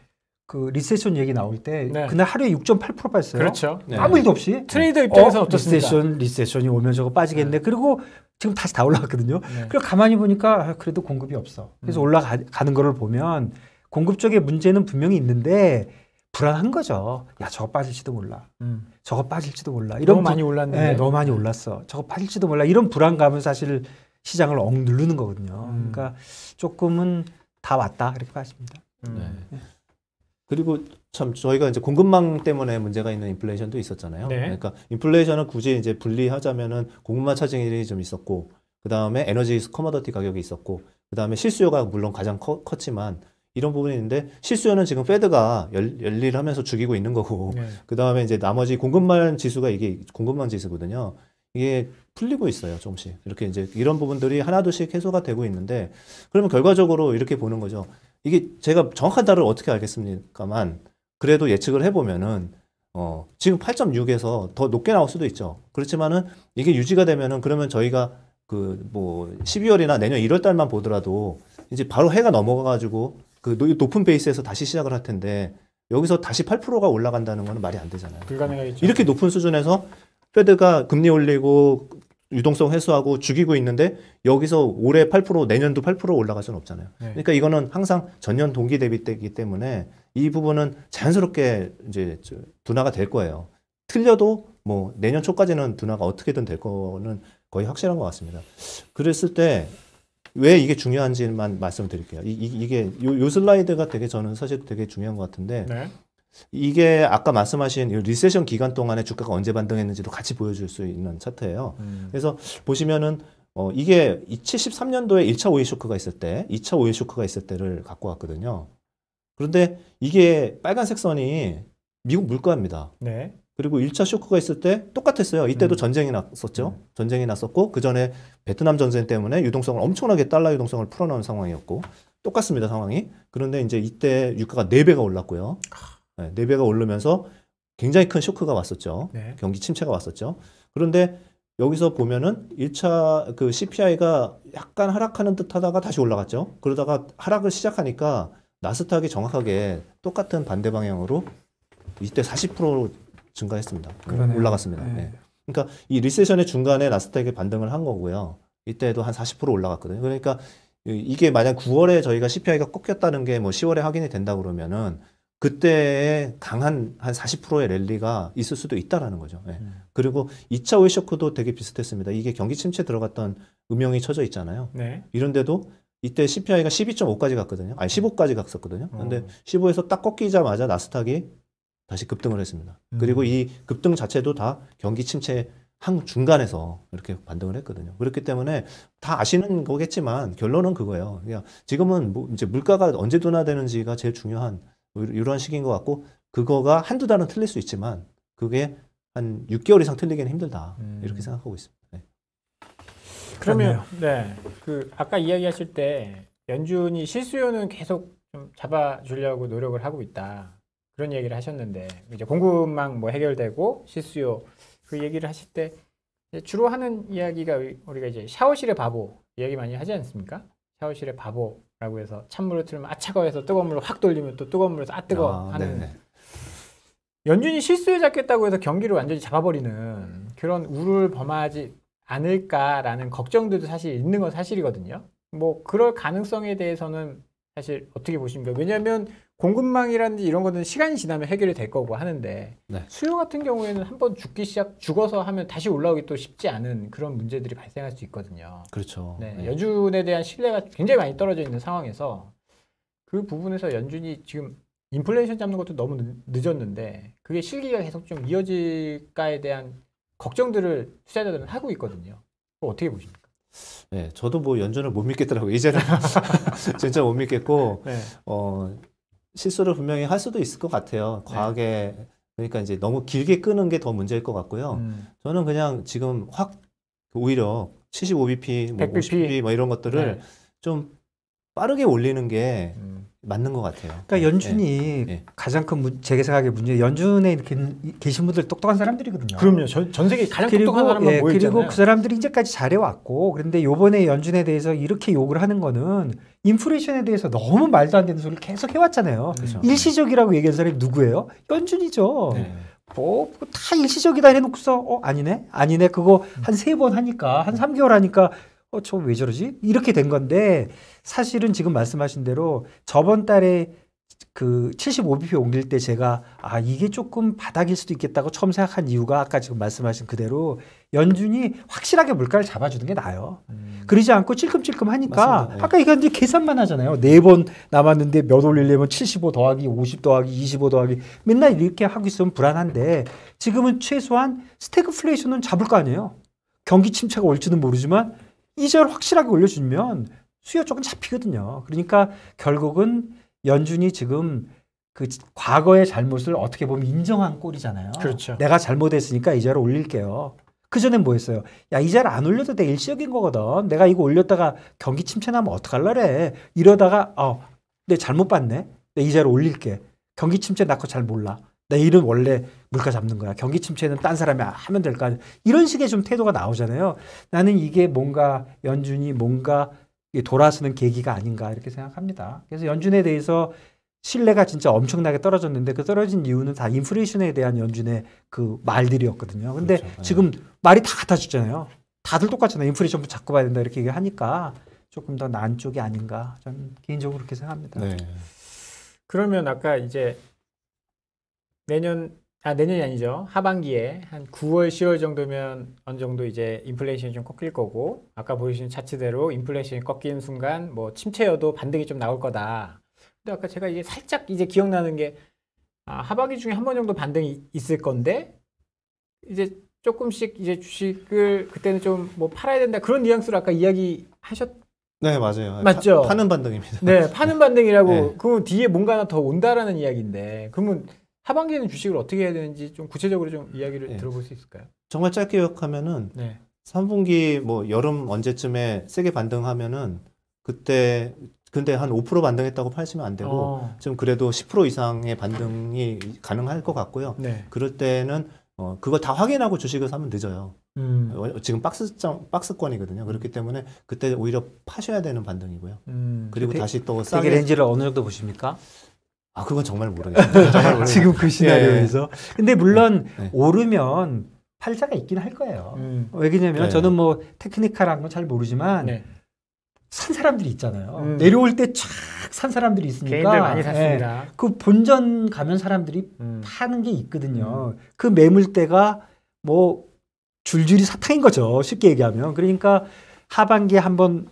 그 리세션 얘기 나올 때 네. 그날 하루에 6.8% 빠졌어요. 그렇죠. 네. 아무 일도 없이 트레이더 네. 입장에서 어, 어떻습니까? 리세션 리세션이 오면 저거 빠지겠네. 그리고 지금 다시 다 올라왔거든요. 네. 그리고 가만히 보니까 아, 그래도 공급이 없어. 그래서 음. 올라가는 거를 보면 공급 쪽에 문제는 분명히 있는데 불안한 거죠. 야 저거 빠질지도 몰라. 음. 저거 빠질지도 몰라. 이런 너무 많이 올랐네. 네, 너무 많이 올랐어. 저거 빠질지도 몰라. 이런 불안감은 사실 시장을 억누르는 거거든요. 음. 그러니까 조금은 다 왔다 이렇게 봐집니다. 음. 네. 네. 그리고 참 저희가 이제 공급망 때문에 문제가 있는 인플레이션도 있었잖아요. 네. 그러니까 인플레이션은 굳이 이제 분리하자면은 공급망 차징이 좀 있었고 그 다음에 에너지 커머더티 가격이 있었고 그 다음에 실수요가 물론 가장 커, 컸지만 이런 부분이 있는데 실수요는 지금 패드가 열, 열일 하면서 죽이고 있는 거고 네. 그 다음에 이제 나머지 공급망 지수가 이게 공급망 지수거든요. 이게 풀리고 있어요, 조금씩. 이렇게 이제 이런 부분들이 하나둘씩 해소가 되고 있는데, 그러면 결과적으로 이렇게 보는 거죠. 이게 제가 정확한 답을 어떻게 알겠습니까만, 그래도 예측을 해보면은 어, 지금 8.6에서 더 높게 나올 수도 있죠. 그렇지만은 이게 유지가 되면은 그러면 저희가 그 뭐 12월이나 내년 1월 달만 보더라도 이제 바로 해가 넘어가가지고 그 높은 베이스에서 다시 시작을 할 텐데 여기서 다시 8%가 올라간다는 건 말이 안 되잖아요. 불가능하겠죠. 이렇게 높은 수준에서 패드가 금리 올리고 유동성 회수하고 죽이고 있는데 여기서 올해 8% 내년도 8% 올라갈 수는 없잖아요. 네. 그러니까 이거는 항상 전년 동기 대비 때기 때문에 이 부분은 자연스럽게 이제 둔화가 될 거예요. 틀려도 뭐 내년 초까지는 둔화가 어떻게든 될 거는 거의 확실한 것 같습니다. 그랬을 때 왜 이게 중요한지만 말씀드릴게요. 이, 이게 요, 요, 슬라이드가 되게 저는 사실 되게 중요한 것 같은데 네. 이게 아까 말씀하신 리세션 기간 동안에 주가가 언제 반등했는지도 같이 보여줄 수 있는 차트예요. 음. 그래서 보시면은 어, 이게 73년도에 1차 오일 쇼크가 있을 때, 2차 오일 쇼크가 있을 때를 갖고 왔거든요. 그런데 이게 빨간색 선이 미국 물가입니다. 네. 그리고 1차 쇼크가 있을 때 똑같았어요. 이때도 음. 전쟁이 났었죠. 음. 전쟁이 났었고 그 전에 베트남 전쟁 때문에 유동성을 엄청나게 달러 유동성을 풀어놓은 상황이었고 똑같습니다 상황이. 그런데 이제 이때 유가가 4배가 올랐고요. 네, 4배가 오르면서 굉장히 큰 쇼크가 왔었죠. 네. 경기 침체가 왔었죠. 그런데 여기서 보면은 1차 그 CPI가 약간 하락하는 듯 하다가 다시 올라갔죠. 그러다가 하락을 시작하니까 나스닥이 정확하게 똑같은 반대 방향으로 이때 40% 증가했습니다. 그러네요. 올라갔습니다. 네. 네. 그러니까 이 리세션의 중간에 나스닥이 반등을 한 거고요. 이때도 한 40% 올라갔거든요. 그러니까 이게 만약 9월에 저희가 CPI가 꺾였다는 게 뭐 10월에 확인이 된다 그러면은 그때의 강한 한 40%의 랠리가 있을 수도 있다라는 거죠. 예. 음. 그리고 2차 오일 쇼크도 되게 비슷했습니다. 이게 경기 침체 들어갔던 음영이 쳐져 있잖아요. 네. 이런데도 이때 CPI가 12.5까지 갔거든요. 아니 15까지 갔었거든요. 근데 어. 음. 15에서 딱 꺾이자마자 나스닥이 다시 급등을 했습니다. 음. 그리고 이 급등 자체도 다 경기 침체 한 중간에서 이렇게 반등을 했거든요. 그렇기 때문에 다 아시는 거겠지만 결론은 그거예요. 그냥 지금은 뭐 이제 물가가 언제 둔화되는지가 제일 중요한 이러한 시기인 것 같고 그거가 한두 달은 틀릴 수 있지만 그게 한 6개월 이상 틀리기는 힘들다. 음. 이렇게 생각하고 있습니다. 그러면 네. 그 아까 이야기하실 때 연준이 실수요는 계속 좀 잡아주려고 노력을 하고 있다. 그런 얘기를 하셨는데 이제 공급망 뭐 해결되고 실수요 그 얘기를 하실 때 주로 하는 이야기가 우리가 이제 샤워실의 바보 이야기 많이 하지 않습니까? 샤워실의 바보라고 해서 찬물을 틀면 아차가워서 뜨거운 물로 확 돌리면 또 뜨거운 물에서 아 뜨거 아, 하는 네네. 연준이 실수요 잡겠다고 해서 경기를 완전히 잡아버리는 그런 우를 범하지 않을까라는 걱정들도 사실 있는 건 사실이거든요. 뭐 그럴 가능성에 대해서는 사실 어떻게 보십니까? 왜냐하면 공급망이라든지 이런 거는 시간이 지나면 해결이 될 거고 하는데 네. 수요 같은 경우에는 한 번 죽기 시작 죽어서 하면 다시 올라오기 또 쉽지 않은 그런 문제들이 발생할 수 있거든요. 그렇죠. 네, 네. 연준에 대한 신뢰가 굉장히 많이 떨어져 있는 상황에서 그 부분에서 연준이 지금 인플레이션 잡는 것도 너무 늦었는데 그게 실기가 계속 좀 이어질까에 대한 걱정들을 투자자들은 하고 있거든요. 어떻게 보십니까? 네, 저도 뭐 연준을 못 믿겠더라고요. 이제는 진짜 못 믿겠고 네. 어, 실수를 분명히 할 수도 있을 것 같아요. 네. 과하게 네. 그러니까 이제 너무 길게 끄는 게 더 문제일 것 같고요. 음. 저는 그냥 지금 확 오히려 75bp, 뭐 50bp 뭐 이런 것들을 네. 좀 빠르게 올리는 게 음. 맞는 것 같아요. 그러니까 네. 연준이 네. 네. 가장 큰 문, 제게 생각에 문제 연준에 게, 계신 분들 똑똑한 사람들이거든요. 그럼요. 전, 전 세계 가장 그리고, 똑똑한 사람만 예, 모여 있잖아요. 그리고 그 사람들이 이제까지 잘해왔고 그런데 요번에 연준에 대해서 이렇게 욕을 하는 거는 인플레이션에 대해서 너무 말도 안 되는 소리를 계속 해왔잖아요. 그렇죠. 일시적이라고 얘기한 사람이 누구예요? 연준이죠. 네. 뭐다 뭐 일시적이다 해놓고서 어 아니네 아니네 그거 한 세 번 하니까 한 삼개월 하니까 어, 저왜 저러지? 이렇게 된 건데 사실은 지금 말씀하신 대로 저번 달에 그 75bp 옮길 때 제가 아 이게 조금 바닥일 수도 있겠다고 처음 생각한 이유가 아까 지금 말씀하신 그대로 연준이 확실하게 물가를 잡아주는 게 나아요. 음. 그러지 않고 찔끔찔끔 하니까 네. 아까 이건 이제 계산만 하잖아요. 네 번 남았는데 몇 올리려면 75 더하기 50 더하기 25 더하기 맨날 이렇게 하고 있으면 불안한데 지금은 최소한 스태그플레이션은 잡을 거 아니에요. 경기 침체가 올지는 모르지만 이절 확실하게 올려주면 수요 쪽은 잡히거든요. 그러니까 결국은 연준이 지금 그 과거의 잘못을 어떻게 보면 인정한 꼴이잖아요. 그렇죠. 내가 잘못했으니까 이자를 올릴게요. 그 전엔 뭐 했어요? 야, 이자를 안 올려도 돼. 일시적인 거거든. 내가 이거 올렸다가 경기 침체나면 어떡할래 이러다가, 어, 내 잘못 봤네. 내 이자를 올릴게. 경기 침체 낳고 잘 몰라. 내 이름 원래 물가 잡는 거야. 경기 침체는 딴 사람이 하면 될까 이런 식의 좀 태도가 나오잖아요. 나는 이게 뭔가 연준이 뭔가 돌아서는 계기가 아닌가 이렇게 생각합니다. 그래서 연준에 대해서 신뢰가 진짜 엄청나게 떨어졌는데 그 떨어진 이유는 다 인플레이션에 대한 연준의 그 말들이었거든요. 근데 그렇죠. 네. 지금 말이 다 같아졌잖아요. 다들 똑같잖아요. 인플레이션 잡고 봐야 된다 이렇게 얘기하니까 조금 더 나은 쪽이 아닌가 저는 개인적으로 그렇게 생각합니다. 네. 그러면 아까 이제 내년 아, 내년이 아니죠. 하반기에 한 9월, 10월 정도면 어느 정도 이제 인플레이션이 좀 꺾일 거고, 아까 보여주신 차트대로 인플레이션이 꺾이는 순간 뭐 침체여도 반등이 좀 나올 거다. 근데 아까 제가 이제 살짝 이제 기억나는 게, 아, 하반기 중에 한 번 정도 반등이 있을 건데, 이제 조금씩 이제 주식을 그때는 좀 뭐 팔아야 된다. 그런 뉘앙스로 아까 이야기 하셨, 네, 맞아요. 맞죠? 파, 는 반등입니다. 네, 파는 반등이라고, 네. 그 뒤에 뭔가 하나 더 온다라는 이야기인데, 그러면 하반기에는 주식을 어떻게 해야 되는지 좀 구체적으로 좀 이야기를 네. 들어볼 수 있을까요? 정말 짧게 요약하면은 네. 3분기 뭐 여름 언제쯤에 세게 반등하면은 그때 근데 한 5% 반등했다고 팔시면 안 되고 어. 좀 그래도 10% 이상의 반등이 가능할 것 같고요. 네. 그럴 때는 어, 그거 다 확인하고 주식을 사면 늦어요. 음. 어, 지금 박스장 박스권이거든요. 그렇기 음. 때문에 그때 오히려 파셔야 되는 반등이고요. 음. 그리고 대, 다시 또 싸게 렌즈를 어느 정도 보십니까? 아 그건 정말 모르겠어요. 지금 그 시나리오에서. 예. 예. 근데 물론 네. 네. 오르면 팔자가 있긴 할 거예요. 음. 왜냐면 네. 저는 뭐 테크니컬한 건 잘 모르지만 네. 산 사람들이 있잖아요. 음. 내려올 때쫙산 사람들이 있으니까 개인들 많이 샀습니다. 예. 그 본전 가면 사람들이 음. 파는 게 있거든요. 음. 그 매물대가 뭐 줄줄이 사탕인 거죠. 쉽게 얘기하면. 그러니까 하반기에 한번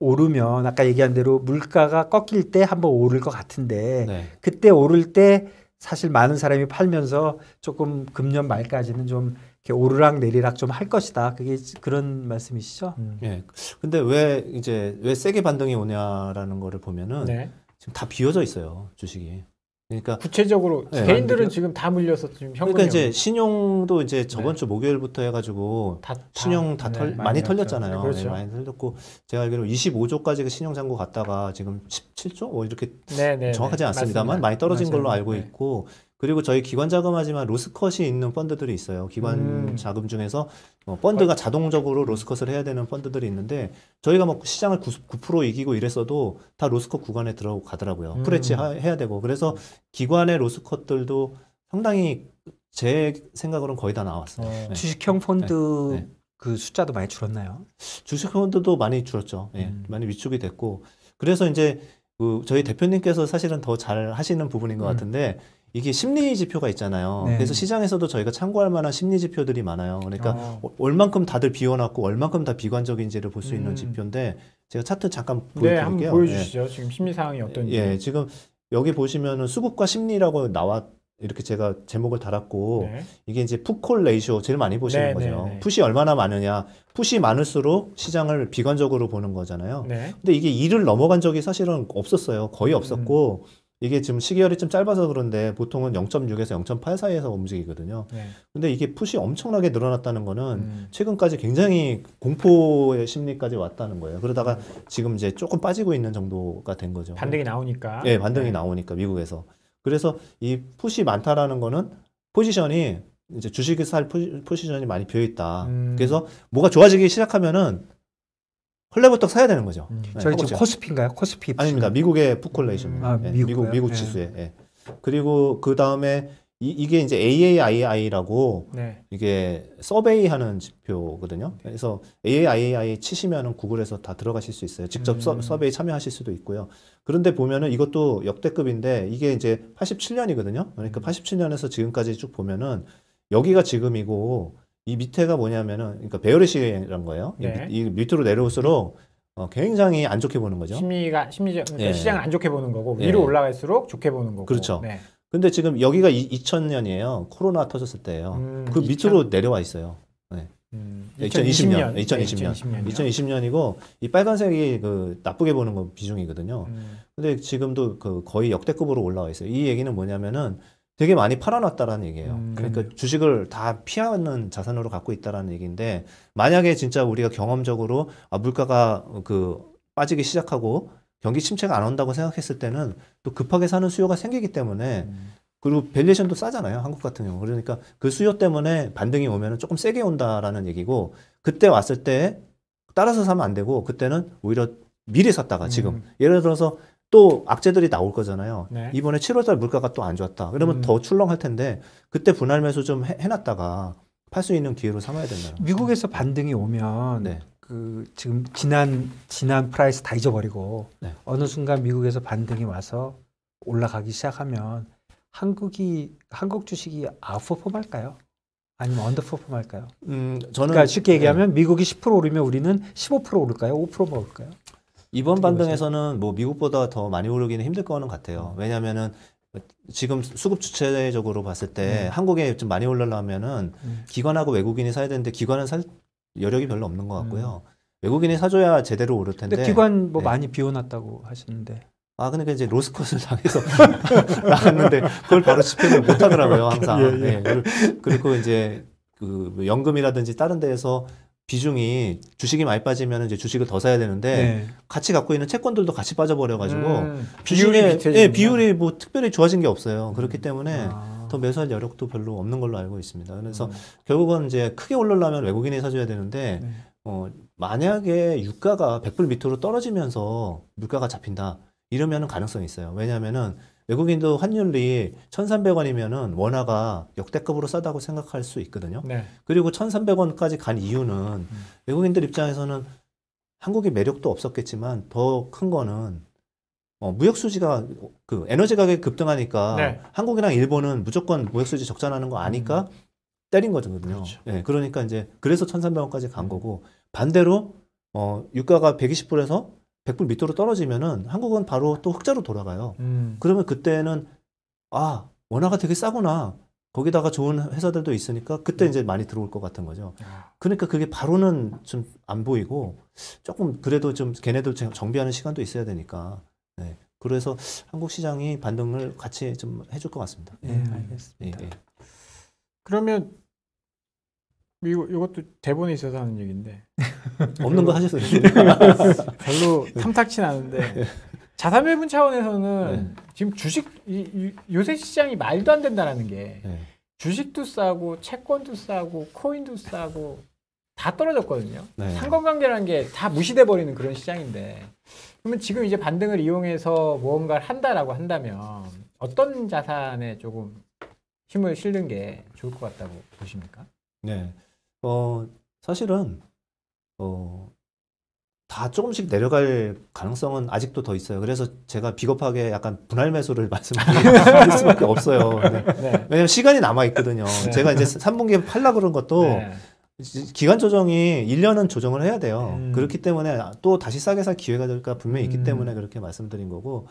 오르면 아까 얘기한 대로 물가가 꺾일 때 한번 오를 것 같은데 네. 그때 오를 때 사실 많은 사람이 팔면서 조금 금년 말까지는 좀 이렇게 오르락 내리락 좀 할 것이다. 그게 그런 말씀이시죠? 음. 예. 근데 왜 이제 왜 세게 반등이 오냐라는 거를 보면은 네. 지금 다 비어져 있어요 주식이. 그러니까 구체적으로 네. 개인들은 지금 다 물려서 지금 현금 그러니까 이제 신용도 이제 네. 저번 주 목요일부터 해가지고 다, 신용 다 네, 털, 많이, 많이 털렸잖아요. 네, 그렇죠. 네, 많이 털렸고 제가 알기로 2 5조까지 신용 잔고 갔다가 지금 17조 뭐 이렇게 정확하지 않습니다만 많이 떨어진 맞아요. 걸로 알고 있고 그리고 저희 기관 자금하지만 로스컷이 있는 펀드들이 있어요. 기관 음. 자금 중에서 뭐 어, 펀드가 자동적으로 로스컷을 해야 되는 펀드들이 있는데 저희가 막 뭐 시장을 9% 이기고 이랬어도 다 로스컷 구간에 들어가더라고요. 음. 프레치 하, 해야 되고 그래서 음. 기관의 로스컷들도 상당히 제 생각으로는 거의 다 나왔어요. 어. 네. 주식형 네. 펀드 네. 그 숫자도 많이 줄었나요? 주식 펀드도 많이 줄었죠. 예, 음. 많이 위축이 됐고 그래서 이제 그 저희 대표님께서 사실은 더 잘 하시는 부분인 것 음. 같은데 이게 심리 지표가 있잖아요. 네. 그래서 시장에서도 저희가 참고할 만한 심리 지표들이 많아요. 그러니까 어. 어 얼만큼 다들 비워놨고 얼만큼 다 비관적인지를 볼 수 있는 음. 지표인데 제가 차트 잠깐 네, 보여드릴게요. 네, 한번 보여주시죠. 예. 지금 심리 상황이 어떤지. 예, 지금 여기 보시면은 수급과 심리라고 나왔 이렇게 제가 제목을 달았고 네. 이게 이제 푸콜 레이쇼 제일 많이 보시는 네, 네, 거죠. 네, 푸시 얼마나 많으냐. 푸시 많을수록 시장을 비관적으로 보는 거잖아요. 네. 근데 이게 이를 넘어간 적이 사실은 없었어요. 거의 없었고 음. 이게 지금 시계열이 좀 짧아서 그런데 보통은 0.6에서 0.8 사이에서 움직이거든요. 네. 근데 이게 푸시 엄청나게 늘어났다는 거는 음. 최근까지 굉장히 공포의 심리까지 왔다는 거예요. 그러다가 지금 이제 조금 빠지고 있는 정도가 된 거죠. 반등이 나오니까. 예, 네, 반등이 네. 나오니까 미국에서. 그래서 이 푸시 많다라는 거는 포지션이 이제 주식을 살 포지션이 많이 비어 있다. 음. 그래서 뭐가 좋아지기 시작하면은 헐레버떡 사야 되는 거죠. 음. 네, 저희 지금 코스피인가요? 코스피 아닙니다. 미국의 푸콜레이션입니다. 아, 네, 미국 미국 네. 지수에. 예. 그리고 그 다음에 이게 이제 AAII라고 네. 이게 서베이하는 지표거든요. 그래서 AAII 치시면은 구글에서 다 들어가실 수 있어요. 직접 음. 서베이 참여하실 수도 있고요. 그런데 보면은 이것도 역대급인데 이게 이제 87년이거든요. 그러니까 87년에서 음. 지금까지 쭉 보면은 여기가 지금이고 이 밑에가 뭐냐면은 그러니까 베어리시라는 거예요. 네. 이, 밑, 으로 내려올수록 어, 굉장히 안 좋게 보는 거죠. 심리가 심리적 그러니까 네. 시장을 안 좋게 보는 거고 네. 위로 네. 올라갈수록 좋게 보는 거고. 그렇죠. 네. 근데 지금 여기가 이, 2000년이에요. 코로나 터졌을 때예요. 음, 그 2000? 밑으로 내려와 있어요. 네. 음, 2020년, 2020년, 2020년, 2020년, 이고이 빨간색이 그 나쁘게 보는 거 비중이거든요. 음. 근데 지금도 그 거의 역대급으로 올라와 있어요. 이 얘기는 뭐냐면은 되게 많이 팔아놨다라는 얘기예요. 음, 그러니까 주식을 다 피하는 자산으로 갖고 있다라는 얘기인데 만약에 진짜 우리가 경험적으로 아, 물가가 그 빠지기 시작하고 경기 침체가 안 온다고 생각했을 때는 또 급하게 사는 수요가 생기기 때문에 음. 그리고 밸리션도 싸잖아요. 한국 같은 경우. 그러니까 그 수요 때문에 반등이 오면 조금 세게 온다라는 얘기고 그때 왔을 때 따라서 사면 안 되고 그때는 오히려 미리 샀다가 지금 음. 예를 들어서 또 악재들이 나올 거잖아요. 네. 이번에 7월달 물가가 또 안 좋았다. 그러면 음. 더 출렁할 텐데 그때 분할 매수 좀 해, 놨다가 팔 수 있는 기회로 삼아야 된다. 미국에서 반등이 오면 네. 그 지금 지난 지난 프라이스 다 잊어버리고 네. 어느 순간 미국에서 반등이 와서 올라가기 시작하면 한국이 한국 주식이 아웃퍼폼할까요? 아니면 언더퍼폼할까요? 음, 저는 그러니까 쉽게 네. 얘기하면 미국이 10% 오르면 우리는 15% 오를까요? 5%만 오를까요? 이번 반등에서는 뭐 미국보다 더 많이 오르기는 힘들 거는 같아요. 음. 왜냐면은 지금 수급 주체적으로 봤을 때 음. 한국에 좀 많이 올라려면은 음. 기관하고 외국인이 사야 되는데 기관은 살 여력이 별로 없는 것 같고요. 음. 외국인이 사줘야 제대로 오를 텐데. 근데 기관 뭐 네. 많이 비워놨다고 하시는데. 아 근데 이제 로스컷을 당해서 나갔는데 그걸 바로 집행을 못 하더라고요 항상. 예, 예. 네. 그리고 이제 그 뭐 연금이라든지 다른 데에서 비중이 주식이 많이 빠지면 이제 주식을 더 사야 되는데 네. 같이 갖고 있는 채권들도 같이 빠져버려가지고 음, 비율이 예, 비율이 뭐 특별히 좋아진 게 없어요. 그렇기 음. 때문에 아. 더 매수할 여력도 별로 없는 걸로 알고 있습니다. 그래서 음. 결국은 이제 크게 올라려면 외국인이 사줘야 되는데 네. 어, 만약에 유가가 100불 밑으로 떨어지면서 물가가 잡힌다 이러면 가능성이 있어요. 왜냐하면은 외국인도 환율이 1,300원이면은 원화가 역대급으로 싸다고 생각할 수 있거든요. 네. 그리고 1,300원까지 간 이유는 음. 외국인들 입장에서는 한국의 매력도 없었겠지만 더 큰 거는 어, 무역 수지가 그 에너지 가격이 급등하니까 네. 한국이랑 일본은 무조건 무역 수지 적자 나는 거 아니까 음. 때린 거거든요. 그렇죠. 네, 그러니까 이제 그래서 1,300원까지 간 거고 반대로 어, 유가가 120불에서 100불 밑으로 떨어지면은 한국은 바로 또 흑자로 돌아가요. 음. 그러면 그때는 아 원화가 되게 싸구나. 거기다가 좋은 회사들도 있으니까 그때 음. 이제 많이 들어올 것 같은 거죠. 아. 그러니까 그게 바로는 좀 안 보이고 조금 그래도 좀 걔네도 정비하는 시간도 있어야 되니까. 네. 그래서 한국 시장이 반등을 같이 좀 해줄 것 같습니다. 네, 예, 네. 알겠습니다. 네, 그러면 이거, 이것도 대본에 있어서 하는 얘기인데 없는 거 하셨어요. 별로 탐탁치 않은데 자산매분 차원에서는 네. 지금 주식 이, 요새 시장이 말도 안 된다라는 게 네. 주식도 싸고 채권도 싸고 코인도 싸고 다 떨어졌거든요. 네. 상관관계라는 게 다 무시돼 버리는 그런 시장인데 그러면 지금 이제 반등을 이용해서 무언가를 한다라고 한다면 어떤 자산에 조금 힘을 실는 게 좋을 것 같다고 보십니까? 네. 어, 사실은 어, 다 조금씩 내려갈 가능성은 아직도 더 있어요. 그래서 제가 비겁하게 약간 분할 매수를 말씀드릴 수밖에 없어요. 네. 네. 왜냐면 시간이 남아 있거든요. 네. 제가 이제 3분기에 팔라 그런 것도 네. 기간 조정이 1년은 조정을 해야 돼요. 음. 그렇기 때문에 또 다시 싸게 살 기회가 될까 분명히 있기 음. 때문에 그렇게 말씀드린 거고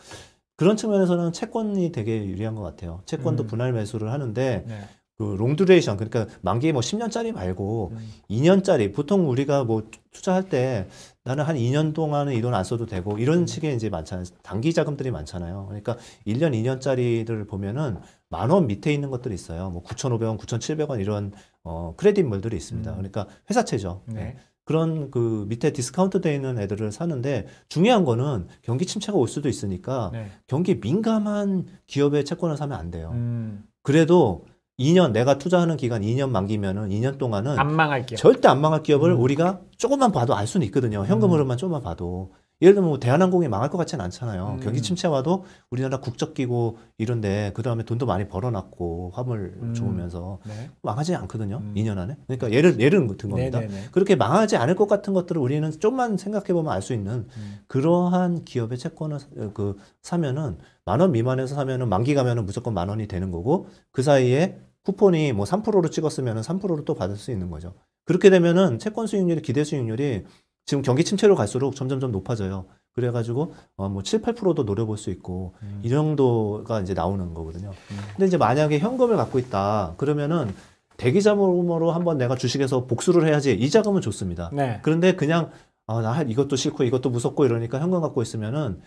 그런 측면에서는 채권이 되게 유리한 것 같아요. 채권도 음. 분할 매수를 하는데 네. 그 롱듀레이션 그러니까 만기 뭐 10년짜리 말고 음. 2년짜리 보통 우리가 뭐 투자할 때 나는 한 2년 동안은 이 돈 안 써도 되고 이런 음. 식의 이제 많잖아요. 단기 자금들이 많잖아요. 그러니까 1년 2년짜리를 보면은 만원 밑에 있는 것들이 있어요. 뭐 9,500원, 9,700원 이런 어 크레딧물들이 있습니다. 음. 그러니까 회사채죠. 네. 네. 그런 그 밑에 디스카운트 돼 있는 애들을 사는데 중요한 거는 경기 침체가 올 수도 있으니까 네. 경기 민감한 기업의 채권을 사면 안 돼요. 음. 그래도 2년 내가 투자하는 기간 2년 만기면은 2년 동안은 안 망할 기업 절대 안 망할 기업을 음. 우리가 조금만 봐도 알 수는 있거든요. 현금으로만 음. 조금만 봐도 예를 들면 뭐 대한항공이 망할 것 같지는 않잖아요. 음. 경기 침체 와도 우리나라 국적 끼고 이런데 그 다음에 돈도 많이 벌어놨고 화물 음. 좋으면서 네. 망하지 않거든요. 음. 2년 안에. 그러니까 예를 예를 든 겁니다. 네네네. 네, 네. 그렇게 망하지 않을 것 같은 것들을 우리는 좀만 생각해 보면 알 수 있는 음. 그러한 기업의 채권을 어, 그 사면은 만원 미만에서 사면은 만기 가면은 무조건 만 원이 되는 거고 그 사이에 쿠폰이 뭐 3%로 찍었으면 3%로 또 받을 수 있는 거죠. 그렇게 되면은 채권 수익률이 기대 수익률이 지금 경기 침체로 갈수록 점점점 높아져요. 그래가지고 어뭐 7, 8%도 노려볼 수 있고 음. 이 정도가 이제 나오는 거거든요. 음. 근데 이제 만약에 현금을 갖고 있다 그러면은 대기자금으로 한번 내가 주식에서 복수를 해야지 이 자금은 좋습니다. 네. 그런데 그냥 아, 나 이것도 싫고 이것도 무섭고 이러니까 현금 갖고 있으면은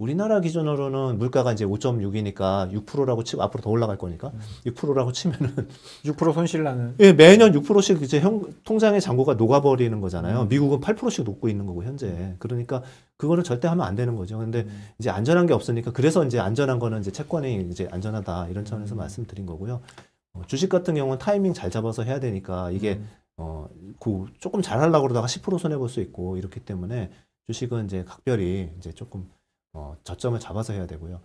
우리나라 기준으로는 물가가 이제 5.6이니까 6%라고 치고 앞으로 더 올라갈 거니까 음. 6%라고 치면은 6% 손실 나는 예, 매년 6%씩 이제 형, 통장의 잔고가 녹아버리는 거잖아요. 음. 미국은 8%씩 녹고 있는 거고 현재. 음. 그러니까 그거를 절대 하면 안 되는 거죠. 근데 음. 이제 안전한 게 없으니까 그래서 이제 안전한 거는 이제 채권이 이제 안전하다 이런 차원에서 음. 말씀드린 거고요. 어, 주식 같은 경우는 타이밍 잘 잡아서 해야 되니까 이게 음. 어, 그 조금 잘 하려고 그러다가 10% 손해 볼 수 있고 이렇기 때문에 주식은 이제 각별히 이제 조금 어, 저점을 잡아서 해야 되고요.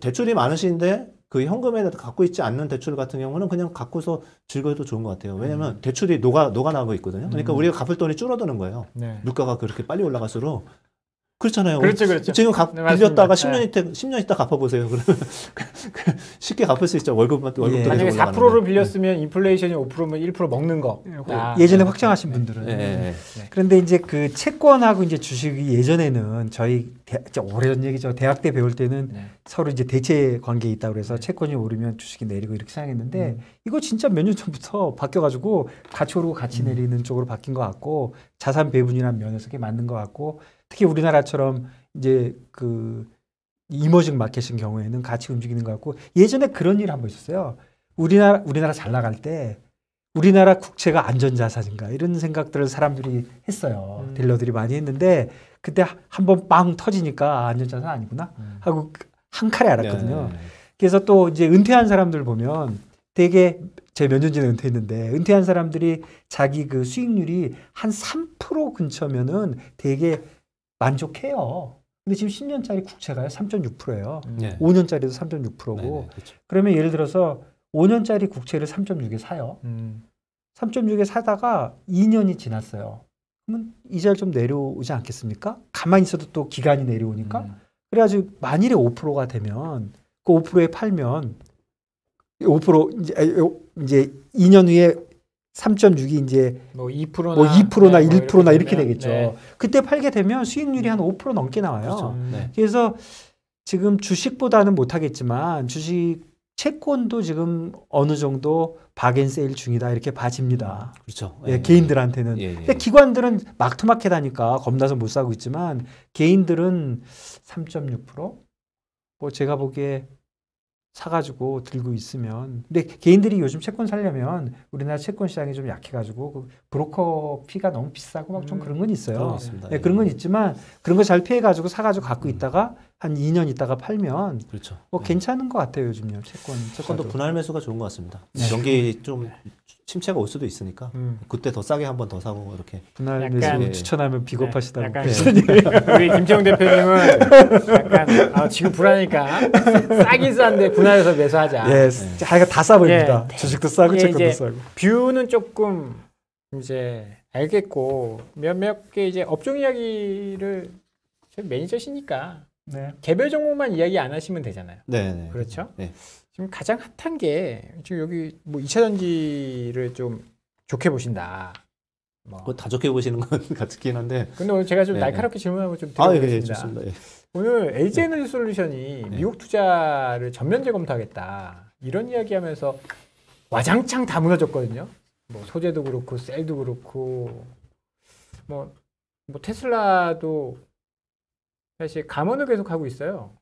대출이 많으신데 그 현금에 갖고 있지 않는 대출 같은 경우는 그냥 갖고서 즐겨도 좋은 것 같아요. 왜냐하면 음. 대출이 녹아 녹아나고 있거든요. 그러니까 음. 우리가 갚을 돈이 줄어드는 거예요. 네. 물가가 그렇게 빨리 올라갈수록 그렇잖아요. 그렇죠, 그렇죠. 지금 갚, 네, 빌렸다가 10년 있다, 10년 있다 갚아보세요. 그러면 그, 그 쉽게 갚을 수 있죠. 월급만, 월급도 예. 만약에 4%를 빌렸으면 네. 인플레이션이 5%면 1% 먹는 거. 예, 아, 예전에 예, 예, 네. 확정하신 분들은. 그런데 이제 그 채권하고 이제 주식이 예전에는 저희 대, 오래전 얘기죠. 대학 때 배울 때는 네. 서로 이제 대체 관계에 있다 고해서 네. 채권이 오르면 주식이 내리고 이렇게 생각했는데 음. 이거 진짜 몇 년 전부터 바뀌어가지고 같이 오르고 같이 음. 내리는 쪽으로 바뀐 것 같고 자산 배분이란 면에서 그게 맞는 것 같고 특히 우리나라처럼 이제 그 이머징 마켓인 경우에는 같이 움직이는 것 같고 예전에 그런 일 한 번 있었어요. 우리나라 우리나라 잘 나갈 때 우리나라 국채가 안전자산인가 이런 생각들을 사람들이 했어요. 음. 딜러들이 많이 했는데 그때 한 번 빵 터지니까 아, 안전자산 아니구나 음. 하고 그 한 칼에 알았거든요. 네, 네, 네 그래서 또 이제 은퇴한 사람들 보면 되게 제몇 년 전에 은퇴했는데 은퇴한 사람들이 자기 그 수익률이 한 3% 근처면은 되게 만족해요. 근데 지금 10년짜리 국채가요 3.6%예요. 네. 5년짜리도 3.6%고. 그렇죠. 그러면 예를 들어서 5년짜리 국채를 3.6에 사요. 음. 3.6에 사다가 2년이 지났어요. 그러면 이자를 좀 내려오지 않겠습니까? 가만히 있어도 또 기간이 내려오니까. 음. 그래가지고 만일에 5%가 되면 그 5%에 팔면 5% 이제, 아, 이제 2년 후에 3.6이 이제 뭐 2%나, 뭐 2%나 네, 1%나 뭐 이렇게, 이렇게 되겠죠. 네. 그때 팔게 되면 수익률이 한 5% 넘게 나와요. 그렇죠. 네. 그래서 지금 주식보다는 못하겠지만 주식 채권도 지금 어느 정도 박앤세일 중이다 이렇게 봐집니다. 그렇죠. 예, 예, 예. 개인들한테는. 예, 예, 근데 기관들은 막투마켓 하니까 겁나서 못 사고 있지만 개인들은 3.6%? 뭐 제가 보기에 사가지고 들고 있으면 근데 개인들이 요즘 채권 살려면 우리나라 채권 시장이 좀 약해가지고 그 브로커 피가 너무 비싸고 막좀 음, 그런 건 있어요. 예, 렇 그런 건 예, 있지만 그런 거 잘 피해가지고 사가지고 갖고 음. 있다가 한 2년 있다가 팔면 그렇죠. 뭐 네. 괜찮은 것 같아요 요즘요 채권 채권도 분할 매수가 좋은 것 같습니다. 네. 경기 좀 침체가 올 수도 있으니까 음. 그때 더 싸게 한번 더 사고 이렇게 분할 매수 네. 추천하면 비겁하시다. 약간 네. 네. 우리 김채용 대표님은 약간 아, 지금 불안하니까 싸긴 싼데 분할해서 매수하자. 예, 네. 하여간 다 싸보입니다. 예. 주식도 싸고 채권도 싸고. 뷰는 조금 이제 알겠고 몇몇 개 이제 업종 이야기를 매니저시니까 네. 개별 종목만 이야기 안 하시면 되잖아요. 네, 네. 그렇죠? 네. 지금 가장 핫한 게 지금 여기 뭐 2차 전지를 좀 좋게 보신다. 뭐 다 좋게 보시는 건 같긴 한데. 근데 오늘 제가 좀 네, 네. 날카롭게 질문하고 좀드려겠습니다 아, 예, 예, 예. 오늘 네. LG 에너지 솔루션이 미국 투자를 전면 재검토하겠다 이런 이야기하면서 와장창 다 무너졌거든요. 뭐 소재도 그렇고 셀도 그렇고 뭐, 뭐 테슬라도 사실 감원을 계속 하고 있어요.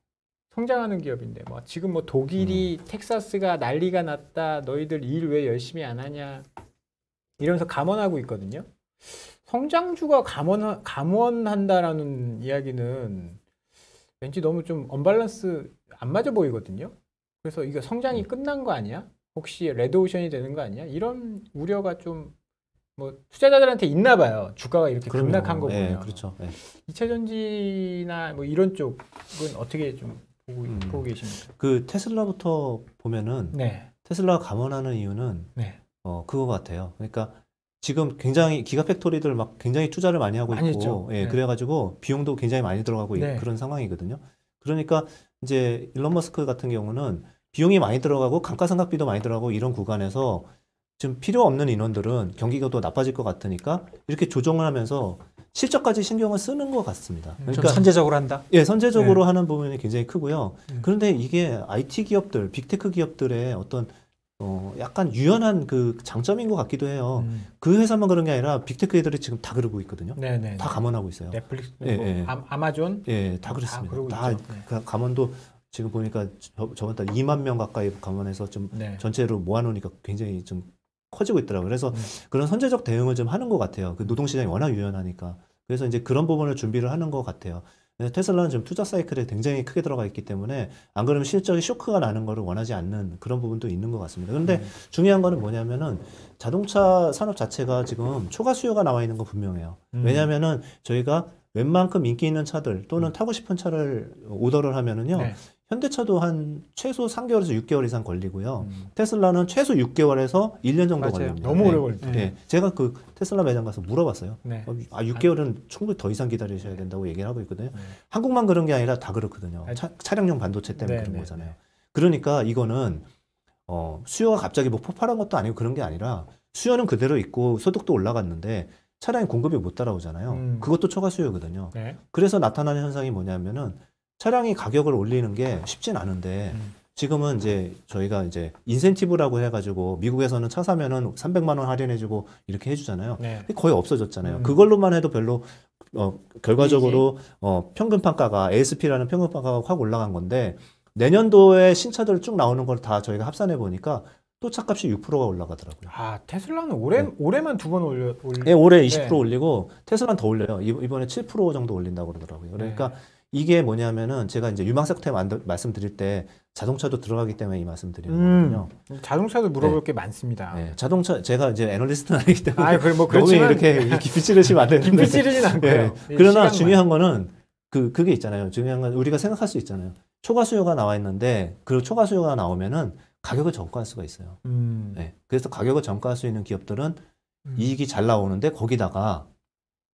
성장하는 기업인데 뭐 지금 뭐 독일이 음. 텍사스가 난리가 났다. 너희들 일 왜 열심히 안 하냐. 이러면서 감원하고 있거든요. 성장주가 감원 감원한다라는 이야기는 왠지 너무 좀 언밸런스 안 맞아 보이거든요. 그래서 이거 성장이 음. 끝난 거 아니야? 혹시 레드오션이 되는 거 아니야? 이런 우려가 좀뭐 투자자들한테 있나 봐요. 주가가 이렇게 그럼요. 급락한 거보요 네, 예, 그렇죠. 네. 예. 2차 전지나 뭐 이런 쪽은 어떻게 좀 보고, 음. 보고 계십니까? 그 테슬라부터 보면은 네. 테슬라가 감원하는 이유는 네. 어, 그거 같아요. 그러니까 지금 굉장히 기가 팩토리들 막 굉장히 투자를 많이 하고 많이 있고 예, 네. 그래 가지고 비용도 굉장히 많이 들어가고 네. 그런 상황이거든요. 그러니까 이제 일론 머스크 같은 경우는 비용이 많이 들어가고 감가상각비도 많이 들어가고 이런 구간에서 지금 필요 없는 인원들은 경기가 더 나빠질 것 같으니까 이렇게 조정을 하면서 실적까지 신경을 쓰는 것 같습니다. 음, 그러니까 선제적으로 한다. 예, 선제적으로 네. 하는 부분이 굉장히 크고요. 네. 그런데 이게 IT 기업들, 빅테크 기업들의 어떤 어 약간 유연한 그 장점인 것 같기도 해요. 음. 그 회사만 그런 게 아니라 빅테크 애들이 지금 다 그러고 있거든요. 네네. 다 감원하고 있어요. 넷플릭스, 네, 뭐 예. 예. 아, 마존 예, 다 그렇습니다. 다, 다 예. 그 감원도 지금 보니까 저, 번달 2만 명 가까이 감원해서 좀 네. 전체로 모아놓으니까 굉장히 좀 커지고 있더라고요. 그래서 음. 그런 선제적 대응을 좀 하는 것 같아요. 그 노동시장이 워낙 유연하니까. 그래서 이제 그런 부분을 준비를 하는 것 같아요. 테슬라는 지금 투자 사이클에 굉장히 크게 들어가 있기 때문에 안 그러면 실적이 쇼크가 나는 거를 원하지 않는 그런 부분도 있는 것 같습니다. 그런데 음. 중요한 거는 뭐냐면은 자동차 산업 자체가 지금 초과 수요가 나와 있는 건 분명해요. 음. 왜냐면은 저희가 웬만큼 인기 있는 차들 또는 음. 타고 싶은 차를 오더를 하면은요. 네. 현대차도 한 최소 3개월에서 6개월 이상 걸리고요. 음. 테슬라는 최소 6개월에서 1년 정도 맞아요. 걸립니다. 너무 오래 네. 걸리죠. 네. 네. 제가 그 테슬라 매장 가서 물어봤어요. 네. 어, 아, 6개월은 충분히 더 이상 기다리셔야 된다고 얘기를 하고 있거든요. 음. 한국만 그런 게 아니라 다 그렇거든요. 아, 차, 량용 반도체 때문에 네, 그런 네, 거잖아요. 그러니까 이거는 어, 수요가 갑자기 뭐 폭발한 것도 아니고 그런 게 아니라 수요는 그대로 있고 소득도 올라갔는데 차량의 공급이 못 따라오잖아요. 음. 그것도 초과 수요거든요. 그래서 나타나는 현상이 뭐냐면은 차량이 가격을 올리는 게 쉽진 않은데 음. 지금은 이제 저희가 이제 인센티브라고 해가지고 미국에서는 차 사면은 300만 원 할인해주고 이렇게 해주잖아요. 네. 거의 없어졌잖아요. 음. 그걸로만 해도 별로 어, 결과적으로 어, 평균 판가가 ASP라는 평균 판가가 확 올라간 건데 내년도에 신차들 쭉 나오는 걸 다 저희가 합산해 보니까 또 차값이 6%가 올라가더라고요. 아 테슬라는 올해 네. 올해만 두 번 올려 올리. 네, 올해 20% 네. 올리고 테슬라는 더 올려요. 이번에 7% 정도 올린다고 그러더라고요. 그러니까. 네. 이게 뭐냐면은 제가 이제 유망 섹터에 만들, 말씀드릴 때 자동차도 들어가기 때문에 이 말씀드리는 음, 거거든요. 자동차도 물어볼 네. 게 많습니다. 네, 자동차 제가 이제 애널리스트는 아니기 때문에 아니, 뭐 너무 이렇게 깊이 찌르시면 안 되는데 깊이 찌르진 않고요. 네. 예, 그러나 중요한 거는 그 그게 있잖아요. 중요한 건 우리가 생각할 수 있잖아요. 초과 수요가 나와 있는데 그 초과 수요가 나오면은 가격을 정가할 수가 있어요. 음. 네. 그래서 가격을 정가할 수 있는 기업들은 음. 이익이 잘 나오는데 거기다가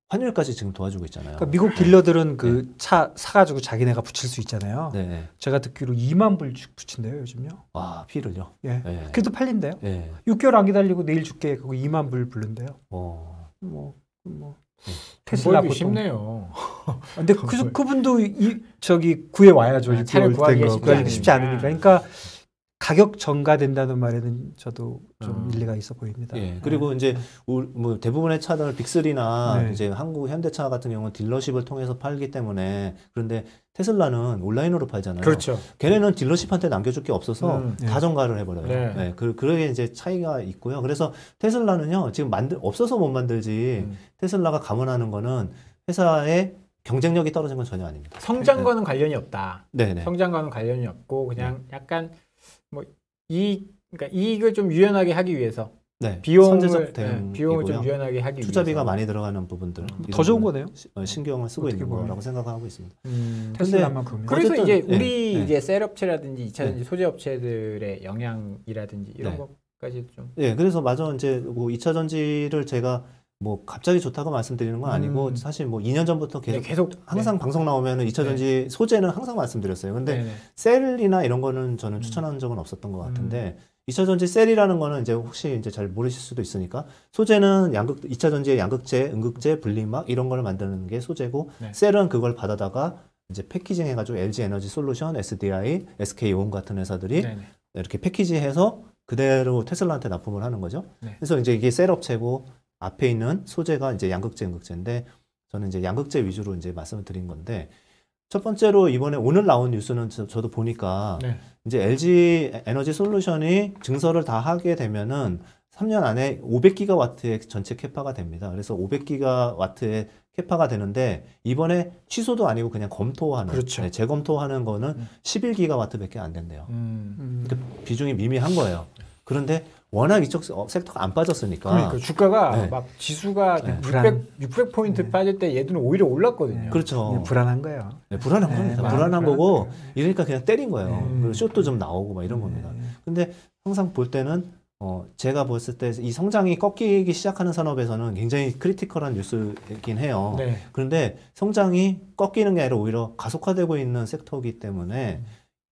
환율까지 지금 도와주고 있잖아요. 그러니까 미국 딜러들은 그차 네. 네. 사가지고 자기네가 붙일 수 있잖아요. 네. 제가 듣기로 2만 불씩 붙인대요 요즘요. 와 피를요? 예. 네. 그래도 팔린대요. 네. 6개월 안 기다리고 내일 줄게 그거 2만 불 부른대요. 어. 뭐 뭐. 네. 테슬라 보통. 쉽네요. 아, 근데 그, 그분도 이 저기 구해 와야죠. 아, 차를 구하기 쉽지 않으니까. 그러니까 가격 전가된다는 말에는 저도 좀 음. 일리가 있어 보입니다. 예. 그리고 네. 이제 뭐 대부분의 차들 빅3나 네. 이제 한국 현대차 같은 경우는 딜러십을 통해서 팔기 때문에 그런데 테슬라는 온라인으로 팔잖아요. 그렇죠. 걔네는 딜러십한테 남겨줄 게 없어서 음, 예. 다 전가를 해버려요. 네. 네. 그, 그게 이제 차이가 있고요. 그래서 테슬라는요, 지금 만들, 없어서 못 만들지 음. 테슬라가 감원하는 거는 회사의 경쟁력이 떨어진 건 전혀 아닙니다. 성장과는 네. 관련이 없다. 네네. 네. 성장과는 관련이 없고 그냥 네. 약간 뭐 이익 그러니까 이익을 좀 유연하게 하기 위해서 네, 비용을 네, 비용을 좀 유연하게 하기 투자비가 위해서. 많이 들어가는 부분들 더 좋은 거네요. 어, 신경을 쓰고 있는 보면. 거라고 생각하고 있습니다. 음, 테슬라만큼 그래서 이제 네, 우리 네, 이제 셀업체라든지 2차전지 소재 업체들의 영향이라든지 이런 네. 것까지 좀. 예, 그래서 마저 이제 뭐 2차전지를 제가 뭐 갑자기 좋다고 말씀드리는 건 아니고 음. 사실 뭐 2년 전부터 계속, 네, 계속 항상 네. 방송 나오면은 2차전지 네. 소재는 항상 말씀드렸어요. 근데 네네. 네. 셀이나 이런 거는 저는 음. 추천한 적은 없었던 것 같은데 음. 2차전지 셀이라는 거는 이제 혹시 이제 잘 모르실 수도 있으니까 소재는 양극 2차전지의 양극재, 음극재, 분리막 이런 걸 만드는 게 소재고 네. 셀은 그걸 받아다가 이제 패키징 해가지고 LG 에너지 솔루션, SDI, SK 온 같은 회사들이 네네. 네. 이렇게 패키지해서 그대로 테슬라한테 납품을 하는 거죠. 그래서 이제 이게 셀 업체고 앞에 있는 소재가 이제 양극재, 음극재인데 저는 이제 양극재 위주로 이제 말씀을 드린 건데 첫 번째로 이번에 오늘 나온 뉴스는 저도 보니까 네. 이제 LG 에너지 솔루션이 증설을 다 하게 되면은 3년 안에 500기가와트의 전체 캐파가 됩니다. 그래서 500기가와트의 캐파가 되는데 이번에 취소도 아니고 그냥 검토하는 그렇죠. 네, 재검토하는 거는 음. 11기가와트밖에 안 된대요. 음. 음. 그 비중이 미미한 거예요. 그런데 워낙 이쪽 어, 섹터가 안 빠졌으니까. 그러니까 주가가 네. 막 지수가 네. 600, 600포인트 네. 빠질 때 얘들은 오히려 올랐거든요. 그렇죠. 네, 불안한 거예요. 네, 불안한 네, 겁니다. 불안한, 불안한 거고 이러니까 그냥 때린 거예요. 그리고 숏도 좀 나오고 막 이런 겁니다. 근데 항상 볼 때는 어, 제가 봤을 때 이 성장이 꺾이기 시작하는 산업에서는 굉장히 크리티컬한 뉴스이긴 해요. 그런데 성장이 꺾이는 게 아니라 오히려 가속화되고 있는 섹터이기 때문에 음.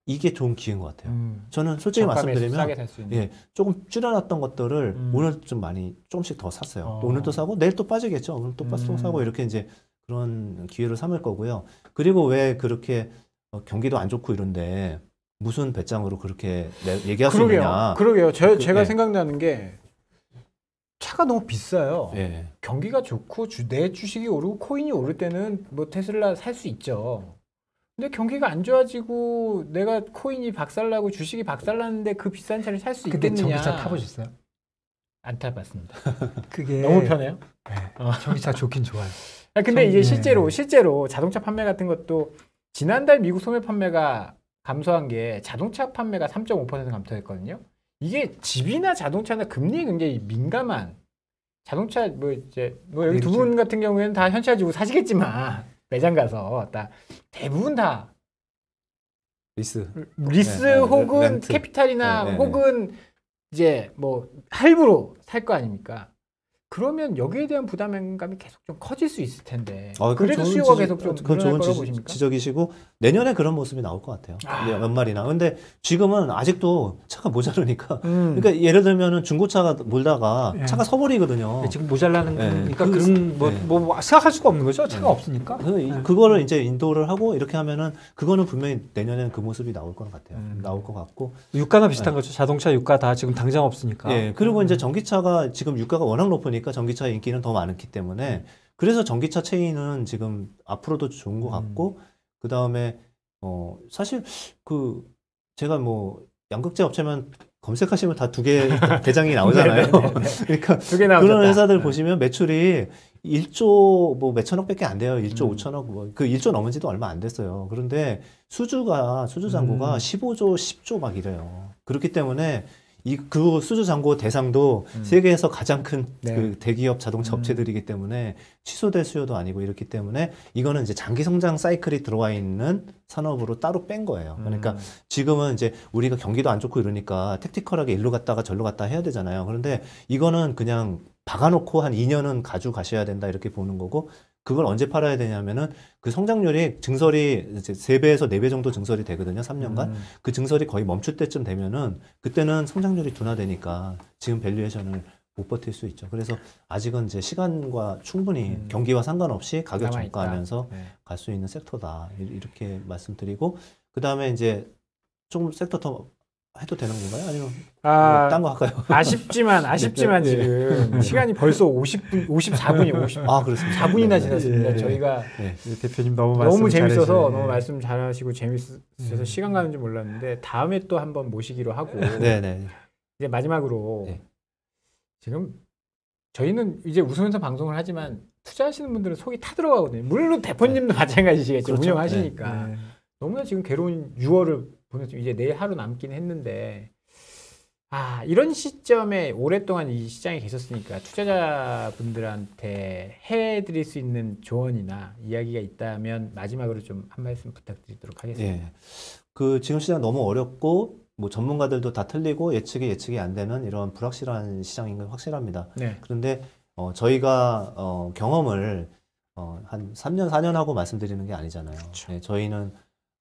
이게 좋은 기회인 것 같아요. 음. 저는 솔직히 말씀드리면 예, 조금 줄여놨던 것들을 음. 오늘 좀 많이 조금씩 더 샀어요. 어. 오늘 또 사고 내일 또 빠지겠죠. 오늘 또, 음. 또 사고 이렇게 이제 그런 기회를 삼을 거고요. 그리고 왜 그렇게 어, 경기도 안 좋고 이런데 무슨 배짱으로 그렇게 얘기할 수 그러게요. 있느냐. 그러게요. 제, 그, 가 예. 생각나는 게 차가 너무 비싸요. 예. 경기가 좋고 주, 내 주식이 오르고 코인이 오를 때는 뭐 테슬라 살 수 있죠. 근데 경기가 안 좋아지고 내가 코인이 박살나고 주식이 박살났는데 그 비싼 차를 살 수 있겠느냐? 그때 전기차 타보셨어요? 안 타봤습니다. 그게 너무 편해요. 네. 전기차 어. 좋긴 좋아요. 아, 근데 전... 이제 네. 실제로 실제로 자동차 판매 같은 것도 지난달 미국 소매 판매가 감소한 게 자동차 판매가 3.5% 감소했거든요. 이게 집이나 자동차나 금리에 굉장히 민감한 자동차 뭐 이제 뭐 여기 두분 그렇죠. 같은 경우에는 다 현찰 주고 사시겠지만 매장 가서 다 대부분 다 리스 리스 네, 네 혹은 렌트. 캐피탈이나 네, 네, 혹은 이제 뭐 할부로 살 거 아닙니까? 그러면 여기에 대한 부담감이 계속 좀 커질 수 있을 텐데 아, 그래도 수요가 지적, 계속 좀 그건 좋은 지, 보십니까? 지적이시고 내년에 그런 모습이 나올 것 같아요 아. 연말이나 근데 지금은 아직도 차가 모자르니까 음. 그러니까 예를 들면 중고차가 몰다가 예. 차가 서버리거든요 네, 지금 모자라는 예. 그러니까 그, 런 뭐, 예. 뭐, 뭐, 생각할 수가 없는 거죠 차가 예. 없으니까 그, 예. 그거를 이제 인도를 하고 이렇게 하면은 그거는 분명히 내년에는 그 모습이 나올 것 같아요 음. 나올 것 같고 유가가 비슷한 예. 거죠 자동차 유가 다 지금 당장 없으니까 예. 그리고 음. 이제 전기차가 지금 유가가 워낙 높으니까 보니까 그러니까 전기차 인기는 더 많기 때문에 음. 그래서 전기차 체인은 지금 앞으로도 좋은 것 음. 같고 그 다음에 어 사실 그 제가 뭐 양극재 업체면 검색하시면 다 두 개 대장이 네, 네, 나오잖아요. 네, 그러니까 그런 회사들 네. 보시면 매출이 1조 뭐 몇천억밖에 안 돼요. 1조 음. 5천억 뭐그 1조 넘은 지도 얼마 안 됐어요. 그런데 수주가 수주 잔고가 음. 15조 10조 막 이래요. 그렇기 때문에 이그 수주 잔고 대상도 음. 세계에서 가장 큰 네. 그 대기업 자동차 음. 업체들이기 때문에 취소될 수요도 아니고 이렇기 때문에 이거는 이제 장기 성장 사이클이 들어와 있는 산업으로 따로 뺀 거예요. 그러니까 음. 지금은 이제 우리가 경기도 안 좋고 이러니까 택티컬하게 일로 갔다가 절로 갔다 해야 되잖아요. 그런데 이거는 그냥 박아놓고 한 2년은 가져가셔야 된다 이렇게 보는 거고 그걸 언제 팔아야 되냐면은 그 성장률이 증설이 이제 3배에서 4배 정도 증설이 되거든요. 3년간. 음. 그 증설이 거의 멈출 때쯤 되면은 그때는 성장률이 둔화되니까 지금 밸류에이션을 못 버틸 수 있죠. 그래서 아직은 이제 시간과 충분히 음. 경기와 상관없이 가격 정가하면서 네. 갈수 있는 섹터다. 이렇게 말씀드리고 그다음에 이제 조금 섹터 더 해도 되는 건가요? 아니면 아, 뭐 딴거 할까요? 아쉽지만 아쉽지만 네, 네, 지금 네. 시간이 벌써 50분 54분이 50. 아, 그렇습니다. 4분이나 지났습니다. 네, 저희가 대표님 너무 말씀 너무 재밌어서 잘해시네 너무 말씀 잘하시고 재밌어서 음. 시간 가는 줄 몰랐는데 다음에 또 한번 모시기로 하고 이제 마지막으로 지금 저희는 이제 웃으면서 방송을 하지만 투자하시는 분들은 속이 타들어가거든요. 물론 대표님도 마찬가지시겠죠. 그렇죠. 운영하시니까 너무나 지금 괴로운 6월을 보냈죠. 이제 내일 하루 남긴 했는데 아 이런 시점에 오랫동안 이 시장에 계셨으니까 투자자분들한테 해드릴 수 있는 조언이나 이야기가 있다면 마지막으로 좀 한 말씀 부탁드리도록 하겠습니다. 예, 예. 그 지금 시장 너무 어렵고 뭐 전문가들도 다 틀리고 예측이 예측이 안 되는 이런 불확실한 시장인 건 확실합니다. 네. 그런데 어, 저희가 어, 경험을 어, 한 3년, 4년 하고 말씀드리는 게 아니잖아요. 그렇죠. 네, 저희는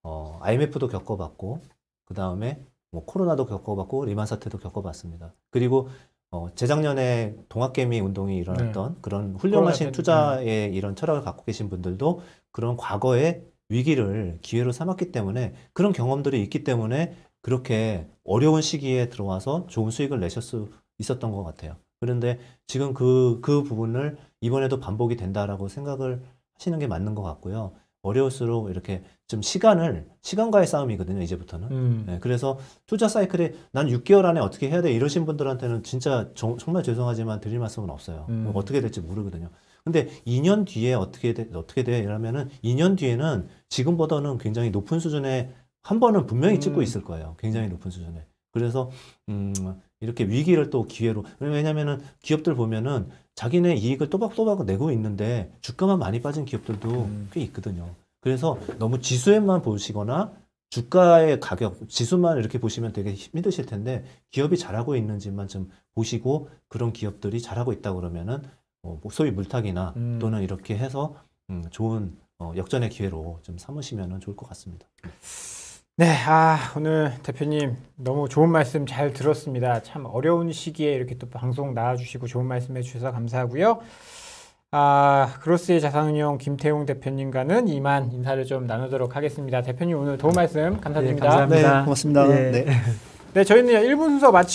어, IMF도 겪어봤고 그 다음에 뭐 코로나도 겪어봤고 리만 사태도 겪어봤습니다. 그리고 어, 재작년에 동학개미 운동이 일어났던 네. 그런 훌륭하신 투자의 네. 이런 철학을 갖고 계신 분들도 그런 과거의 위기를 기회로 삼았기 때문에 그런 경험들이 있기 때문에 그렇게 어려운 시기에 들어와서 좋은 수익을 내실 수 있었던 것 같아요. 그런데 지금 그, 그 부분을 이번에도 반복이 된다라고 생각을 하시는 게 맞는 것 같고요. 어려울수록 이렇게 좀 시간을 시간과의 싸움이거든요 이제부터는 음. 네, 그래서 투자 사이클이 난 6개월 안에 어떻게 해야 돼 이러신 분들한테는 진짜 정, 말 죄송하지만 드릴 말씀은 없어요 음. 뭐 어떻게 될지 모르거든요 근데 2년 뒤에 어떻게 돼 어떻게 돼 이러면은 2년 뒤에는 지금보다는 굉장히 높은 수준에 한 번은 분명히 찍고 음. 있을 거예요 굉장히 높은 수준에 그래서 음 이렇게 위기를 또 기회로 왜냐면은 기업들 보면은 자기네 이익을 또박또박 내고 있는데 주가만 많이 빠진 기업들도 음. 꽤 있거든요. 그래서 너무 지수에만 보시거나 주가의 가격, 지수만 이렇게 보시면 되게 힘드실 텐데 기업이 잘하고 있는지만 좀 보시고 그런 기업들이 잘하고 있다 그러면은 어, 뭐 소위 물타기나 음. 또는 이렇게 해서 음, 좋은 어, 역전의 기회로 좀 삼으시면 좋을 것 같습니다. 네. 네, 아, 오늘 대표님 너무 좋은 말씀 잘 들었습니다. 참 어려운 시기에 이렇게 또 방송 나와주시고 좋은 말씀 해주셔서 감사하고요. 아, 크로스의 자산운용 김태용 대표님과는 이만 인사를 좀 나누도록 하겠습니다. 대표님 오늘 도움 말씀 네, 감사드립니다. 네, 감사합니다. 네, 고맙습니다. 네. 네. 네, 저희는 1분 순서 마치